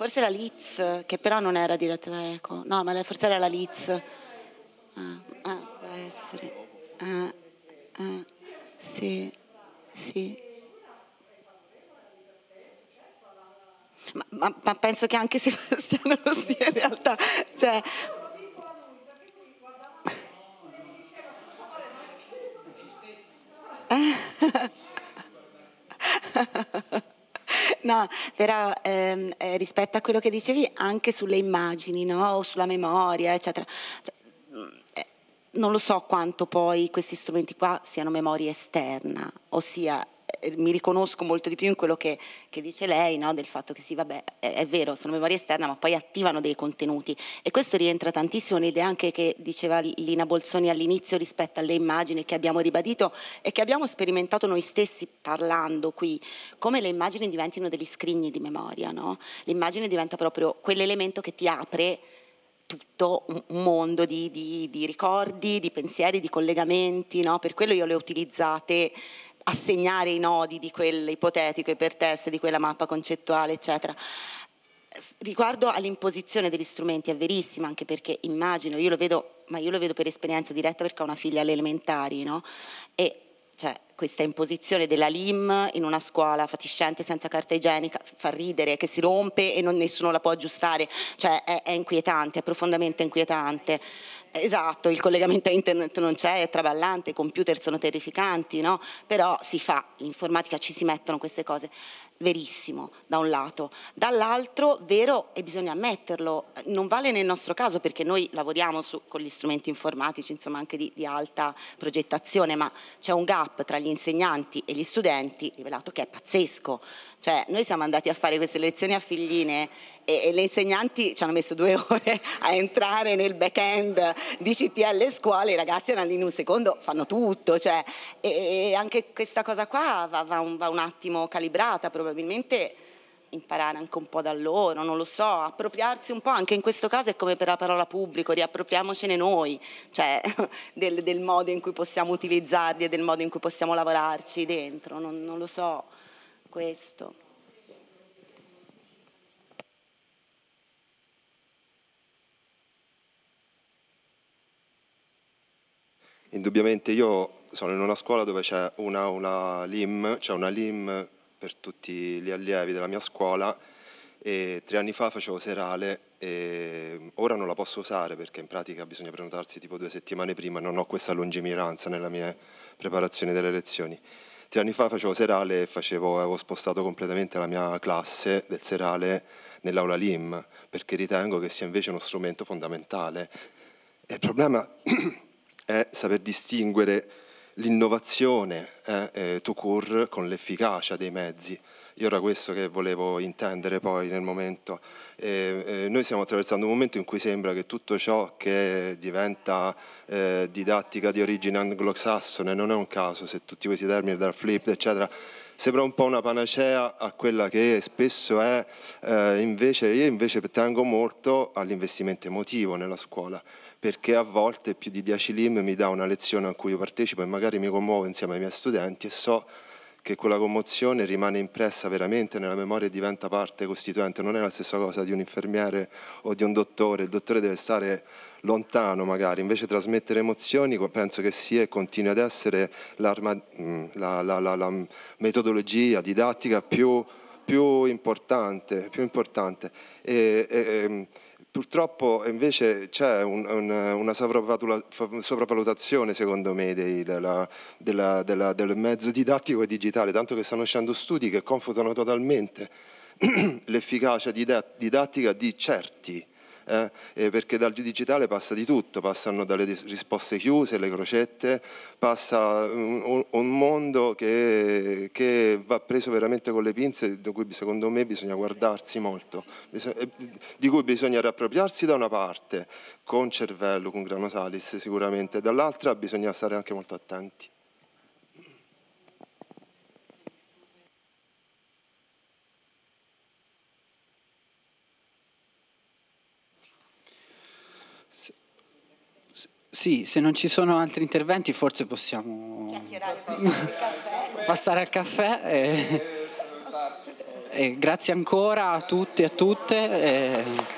Forse la Liz, che però non era diretta da Eco. No, ma forse era la Liz. Ah, ah può essere. Ah, ah, sì, sì. Ma, ma, ma penso che anche Sebastiano lo sia in realtà. Cioè, No, però ehm, eh, rispetto a quello che dicevi anche sulle immagini, no? O sulla memoria, eccetera. Cioè, mm, eh, non lo so quanto poi questi strumenti qua siano memoria esterna, ossia mi riconosco molto di più in quello che, che dice lei, no? del fatto che sì, vabbè, è, è, vero, sono memoria esterna, ma poi attivano dei contenuti. E questo rientra tantissimo nell'idea anche che diceva Lina Bolzoni all'inizio rispetto alle immagini che abbiamo ribadito e che abbiamo sperimentato noi stessi parlando qui, come le immagini diventino degli scrigni di memoria. No? L'immagine diventa proprio quell'elemento che ti apre tutto un mondo di, di, di ricordi, di pensieri, di collegamenti, no? per quello io le ho utilizzate assegnare i nodi di quell'ipotetico ipertest, di quella mappa concettuale, eccetera. Riguardo all'imposizione degli strumenti è verissima, anche perché immagino, io lo vedo, ma io lo vedo per esperienza diretta perché ho una figlia alle elementari, no? E cioè, questa imposizione della LIM in una scuola fatiscente senza carta igienica fa ridere, che si rompe e non, nessuno la può aggiustare, cioè è, è inquietante, è profondamente inquietante. Esatto, il collegamento a internet non c'è, è traballante, i computer sono terrificanti, no? però si fa, l'informatica ci si mettono queste cose. Verissimo, da un lato. Dall'altro, vero, e bisogna ammetterlo, non vale nel nostro caso perché noi lavoriamo su, con gli strumenti informatici, insomma anche di, di alta progettazione, ma c'è un gap tra gli insegnanti e gli studenti, rivelato che è pazzesco. Cioè, noi siamo andati a fare queste lezioni a figline e, e le insegnanti ci hanno messo due ore a entrare nel back-end di CTL scuole, i ragazzi erano lì in un secondo, fanno tutto, cioè, e, e anche questa cosa qua va, va, un, va un attimo calibrata, probabilmente imparare anche un po' da loro, non lo so, appropriarsi un po', anche in questo caso è come per la parola pubblico, riappropriamocene noi, cioè del, del modo in cui possiamo utilizzarli e del modo in cui possiamo lavorarci dentro, non, non lo so questo. Indubbiamente io sono in una scuola dove c'è una, una, LIM, c'è una LIM per tutti gli allievi della mia scuola e tre anni fa facevo serale e ora non la posso usare perché in pratica bisogna prenotarsi tipo due settimane prima, non ho questa lungimiranza nella mia preparazione delle lezioni. Tre anni fa facevo serale e facevo, avevo spostato completamente la mia classe del serale nell'aula LIM, perché ritengo che sia invece uno strumento fondamentale. E il problema è saper distinguere l'innovazione eh, eh, court con l'efficacia dei mezzi. Io era questo che volevo intendere poi nel momento. E, e noi stiamo attraversando un momento in cui sembra che tutto ciò che diventa eh, didattica di origine anglosassone, non è un caso se tutti questi termini dal flip, eccetera, sembra un po' una panacea a quella che spesso è, eh, invece, io invece tengo molto all'investimento emotivo nella scuola, perché a volte più di 10 lim mi dà una lezione a cui io partecipo e magari mi commuovo insieme ai miei studenti e so che quella commozione rimane impressa veramente nella memoria e diventa parte costituente. Non è la stessa cosa di un infermiere o di un dottore, il dottore deve stare lontano magari, invece trasmettere emozioni penso che sia e continui ad essere mm, la, la, la, la, metodologia didattica più, più importante. Più importante. E, e, ehm, Purtroppo invece c'è un, un, una sopravvalutazione secondo me dei, della, della, della, del mezzo didattico e digitale, tanto che stanno uscendo studi che confutano totalmente l'efficacia didattica di certi eh, eh, perché dal digitale passa di tutto, passano dalle risposte chiuse, le crocette, passa mm, un, un mondo che, che, va preso veramente con le pinze, di cui secondo me bisogna guardarsi molto, eh, di cui bisogna riappropriarsi da una parte, con cervello, con grano salis sicuramente, dall'altra bisogna stare anche molto attenti. Sì, se non ci sono altri interventi forse possiamo passare al caffè. E... E grazie ancora a tutti e a tutte. E...